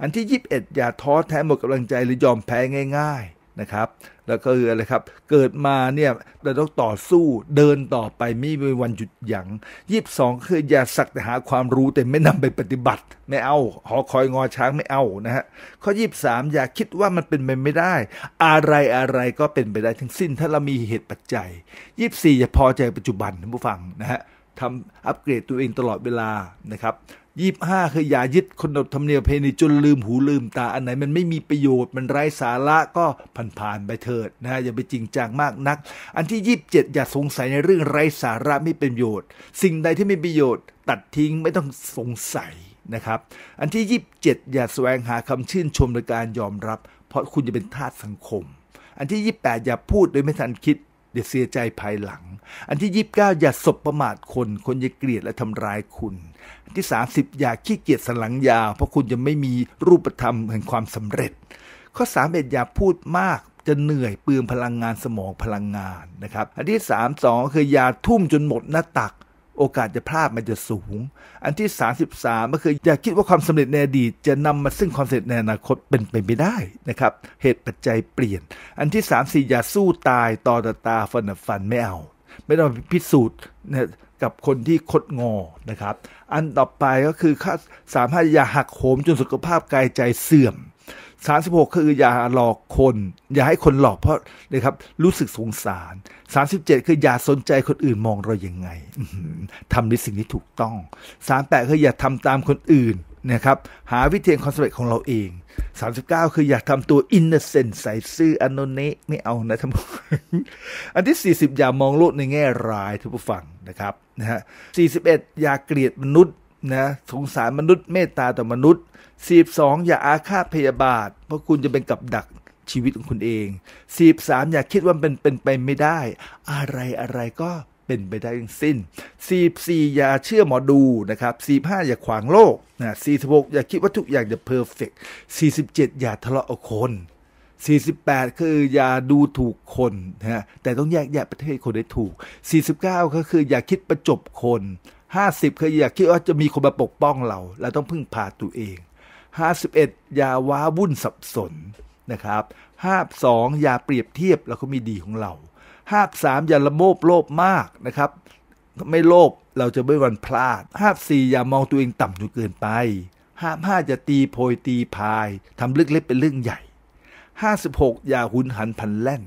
Speaker 1: อันที่ 21 อย่าท้อแท้หมดกำลังใจหรือยอมแพ้ง่ายๆนะครับแล้วก็คืออะไรครับ เกิดมาเนี่ยเราต้องต่อสู้เดินต่อไป ไม่มีวันหยุดหยัง้งยี่สองคืออย่าสักแต่หาความรู้แต่ไม่นำไปปฏิบัติ ไม่เอา หอคอยงอช้างไม่เอานะฮะข้อยี่สามอย่าคิดว่ามันเป็นไปไม่ได้ อะไรอะไรก็เป็นไปได้ทั้งสิ้นถ้าเรามีเหตุปัจจัยยี่สี่อย่าพอใจปัจจุบันท่านผู้ฟังนะฮะทำอัปเกรดตัวเองตลอดเวลานะครับยี่ห้าคืออย่ายึดคนบทรมเนียบเพณีจนลืมหูลืมตาอันไหนมันไม่มีประโยชน์มันไร้สาระก็ผ่านๆไปเถิดนะฮะอย่าไปจริงจังมากนัก อันที่ยีิบเจ็ดอย่าสงสัยในเรื่องไร้สาระไม่เป็นประโยชน์ สิ่งใดที่ไม่ประโยชน์ ตัดทิ้งไม่ต้องสงสัยนะครับ อันที่ยีิบเจ็ดอย่าแสวงหาคำชื่นชมหรือการยอมรับ เพราะคุณจะเป็นทาสสังคม อันที่ยี่สิบแปดอย่าพูดโดยไม่ทันคิดเดี๋ยวเสียใจภายหลัง อันที่ 29 อย่าสบประมาทคน คนจะเกลียดและทำร้ายคุณ อันที่ 30 อย่าขี้เกียจสันหลังยาวเพราะคุณจะไม่มีรูปธรรมแห่งความสำเร็จ ข้อ3เอ็ดอย่าพูดมาก จะเหนื่อยเปลืองพลังงานสมองพลังงานนะครับ อันที่ 3 2 คืออย่าทุ่มจนหมดหน้าตักโอกาสจะพลาดมันจะสูง อันที่ 33 ก็คืออย่าคิดว่าความสำเร็จในอดีต จะนำมาซึ่งความสำเร็จในอนาคตเป็นไปไม่ได้นะครับเหตุปัจจัยเปลี่ยน อันที่ 3 4 อย่าสู้ตายต่อตาตาฟันฟันไม่เอาไม่ต้องพิสูจน์กับคนที่คดงอนะครับอันต่อไปก็คือข้อสามห้าอย่าหักโหมจนสุขภาพกายใจเสื่อมสามสิบหกคืออย่าหลอกคน อย่าให้คนหลอกเพราะนะครับรู้สึกสงสารสามสิบเจ็ดคืออย่าสนใจคนอื่นมองเราอย่างไงทำในสิ่งที่ถูกต้องสามแปดคืออย่าทำตามคนอื่นนะครับหาวิธีคอนเซรปต์ของเราเองสสามิบเก้าคืออย่าททำตัวอินเนอร์เซนต์ใส่ซื่ออนโนเนไม่เอานะท่านผู้อันที่สสี่ิบอย่ามองโลกในแง่ร้ายท่านผู้ฟังนะครับนะฮะสสี่ิ็ดอย่าเกลียดมนุษย์นะสงสารมนุษย์ เมตตาต่อมนุษย์บ2อย่าอาฆาตพยาบาทเพราะคุณจะเป็นกับดักชีวิตของคุณเองา3อย่าคิดว่าเป็นเป็นไปไม่ได้อะไรอะไรก็เป็นไปได้ทั้งสิ้นี4อย่าเชื่อหมอดูนะครับ45อย่าขวางโลกนะ46อย่าคิดว่าทุกอย่างจะเพอร์เฟกต์47 อย่าทะเลาะกับคน48คืออย่าดูถูกคนนะแต่ต้องแยกแยะประเทศคนได้ถูก 49 ก็คืออย่าคิดประจบคน 50คืออย่าคิดว่าจะมีคนมาปกป้องเราเราต้องพึ่งพาตัวเอง51 อยาว้าวุ่นสับสนนะครับห้าสองยาเปรียบเทียบแล้วก็มีดีของเราห้าสามยาละโมบโลภมากนะครับ ไม่โลภเราจะไม่วันพลาดห้าสี่อย่ามองตัวเองต่ำจนเกินไปห้าห้าจะตีโพยตีพายทำเรืเล็กเป็นเรื่องใหญ่ห้าสิบหกอย่าหุนหันพันแล่น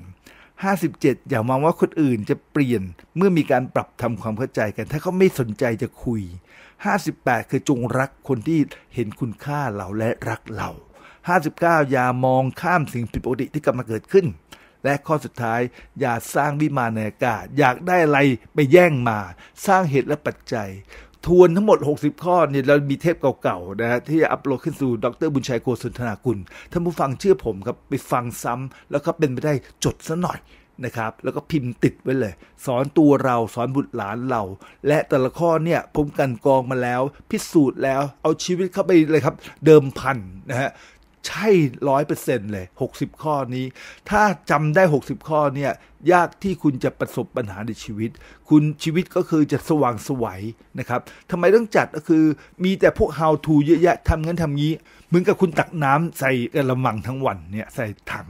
Speaker 1: ห้าสิบเจ็ดอย่ามองว่าคนอื่นจะเปลี่ยนเมื่อมีการปรับทำความเข้าใจกัน ถ้าเขาไม่สนใจจะคุย58 คือจงรักคนที่เห็นคุณค่าเราและรักเรา59 อย่ามองข้ามสิ่งผิดปกติที่กำลังเกิดขึ้น และข้อสุดท้ายอย่าสร้างวิมานในอากาศ อยากได้อะไรไปแย่งมา สร้างเหตุและปัจจัย ทวนทั้งหมด 60 ข้อเนี่ยเรามีเทปเก่าๆนะที่อัปโหลดขึ้นสู่ดร บุญชัยโกศลธนากุลท่านผู้ฟังเชื่อผมครับไปฟังซ้ำแล้วก็เป็นไปได้จดซะหน่อยนะครับแล้วก็พิมพ์ติดไว้เลย สอนตัวเราสอนบุตรหลานเรา และแต่ละข้อเนี่ยผมกันกองมาแล้ว พิสูจน์แล้วเอาชีวิตเข้าไปเลยครับ เดิมพันนะฮะใช่ร้อยเปอร์เซ็นต์เลย 60 ข้อนี้ ถ้าจำได้ 60 ข้อเนี่ย ยากที่คุณจะประสบปัญหาในชีวิต คุณชีวิตก็คือจะสว่างสวัยนะครับทำไมต้องจัดก็คือมีแต่พวก how to เยอะแยะทำงั้นทำงี้เหมือนกับคุณตักน้ำใส่กระมังทั้งวันเนี่ยใส่ถัง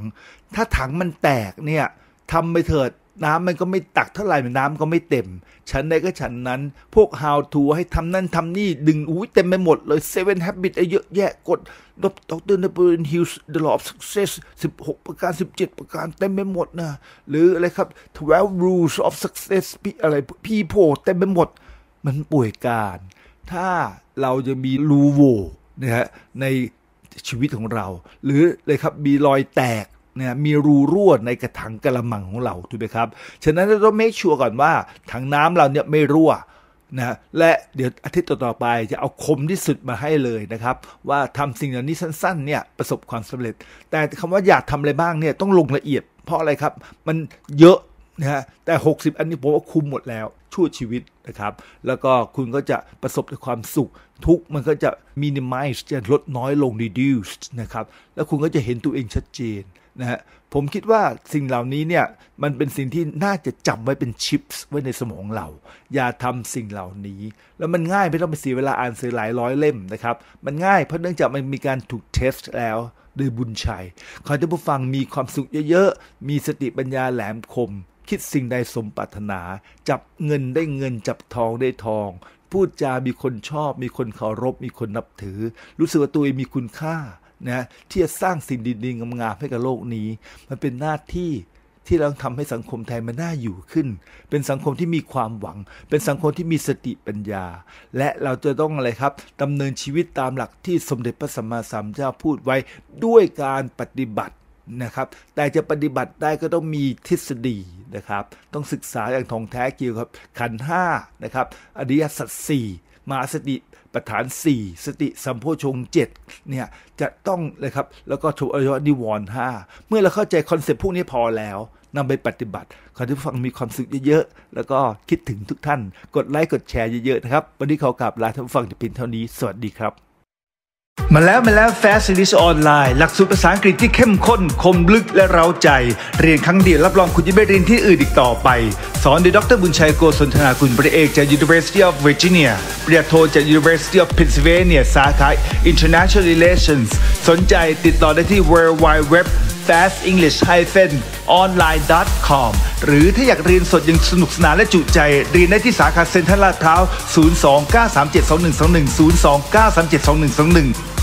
Speaker 1: ถ้าถังมันแตกเนี่ยทำไปเถิดน้ำมันก็ไม่ตักเท่าไหร่น้ำก็ไม่เต็ม ฉันใดก็ฉันนั้น พวก how to ให้ทำนั่นทำนี่ ดึง อุ้ยเต็มไปหมดเลย Seven Habits เยอะแยะกดดบดรนเติร์นฮิลส์ The Law of Success 16 ประการ 17 ประการเต็มไปหมดนะหรืออะไรครับ Twelve Rules of Success อะไรพี่โพเต็มไปหมด มันป่วยการ ถ้าเราจะมีรูโวนะฮะในชีวิตของเรา หรือเลยครับมีรอยแตกนะมีรูรั่วในกระถังกระมังของเราถูกไหมครับ ฉะนั้นเราต้องเมคชัวร์ก่อนว่า ถังน้ำเราเนี่ยไม่รั่วนะ และเดี๋ยวอาทิตย์ต่อๆไป จะเอาคมที่สุดมาให้เลยนะครับ ว่าทำสิ่งเหล่านี้สั้นๆเนี่ยประสบความสำเร็จ แต่คำว่าอยากทำอะไรบ้างเนี่ยต้องลงละเอียดเพราะอะไรครับ มันเยอะนะฮะ แต่ 60 อันนี้ผมว่าคุมหมดแล้วช่วชีวิตนะครับ แล้วก็คุณก็จะประสบความสุข ทุกมันก็จะ minimize จะลดน้อยลง reduce นะครับแล้วคุณก็จะเห็นตัวเองชัดเจนนะฮะผมคิดว่าสิ่งเหล่านี้เนี่ยมันเป็นสิ่งที่น่าจะจำไว้เป็นชิปส์ไว้ในสมองเราอย่าทำสิ่งเหล่านี้ แล้วมันง่ายไม่ต้องไปเสียเวลาอ่านสือหลายร้อยเล่มนะครับมันง่ายเพราะเนื่องจากมันมีการถูกเทสแล้วโดยบุญชัย ขอให้ผู้ฟังมีความสุขเยอะๆมีสติปัญญาแหลมคม คิดสิ่งใดสมปรารถนา จับเงินได้เงินจับทองได้ทอง พูดจา มีคนชอบ มีคนเคารพมีคนนับถือ รู้สึกว่าตัวเองมีคุณค่านะที่จะสร้างสิ่งดีๆงามๆให้กับโลกนี้ มันเป็นหน้าที่ที่เราทำให้สังคมไทยมันน่าอยู่ขึ้น เป็นสังคมที่มีความหวัง เป็นสังคมที่มีสติปัญญา และเราจะต้องอะไรครับดำเนินชีวิตตามหลักที่สมเด็จพระสัมมาสัมพุทธเจ้าพูดไว้ด้วยการปฏิบัตินะครับแต่จะปฏิบัติได้ก็ต้องมีทฤษฎีนะครับต้องศึกษาอย่างท่องแท้เกี่ยวกับขันห้านะครับอริยสัจสี่มาสติประฐาน 4 สติสัมโพชง7เนี่ยจะต้องเลยครับ แล้วก็ทุอาิยนิวรณ์หเมื่อเราเข้าใจคอนเซปต์พวกนี้พอแล้วนำไปปฏิบัติขอทห้ฟังมีความสุขเยอะๆแล้วก็คิดถึงทุกท่าน กดไลค์ กดแชร์เยอะๆนะครับ วันนี้ขอกลับลาท่านผู้ฟังจะเป็นเท่านี้สวัสดีครับมาแล้วมาแล้ว Fast English ออนไลน์หลักสูตรภาษาอังกฤษที่เข้มข้น คมลึกและเร้าใจ เรียนครั้งเดียวรับรองคุณจะไม่เรียนที่อื่นอีกต่อไป สอนโดยดรบุญชัยโกศลธนาคุณปริเอกจาก University of Virginia ปริญญาโทจาก University of Pennsylvania สาขา International Relations สนใจติดต่อได้ที่ w w w fastenglish-online.com หรือถ้าอยากเรียนสดยังสนุกสนานและจุใจ เรียนได้ที่สาขาเซ็นทรัลลาดพร้าว 029372121 029372121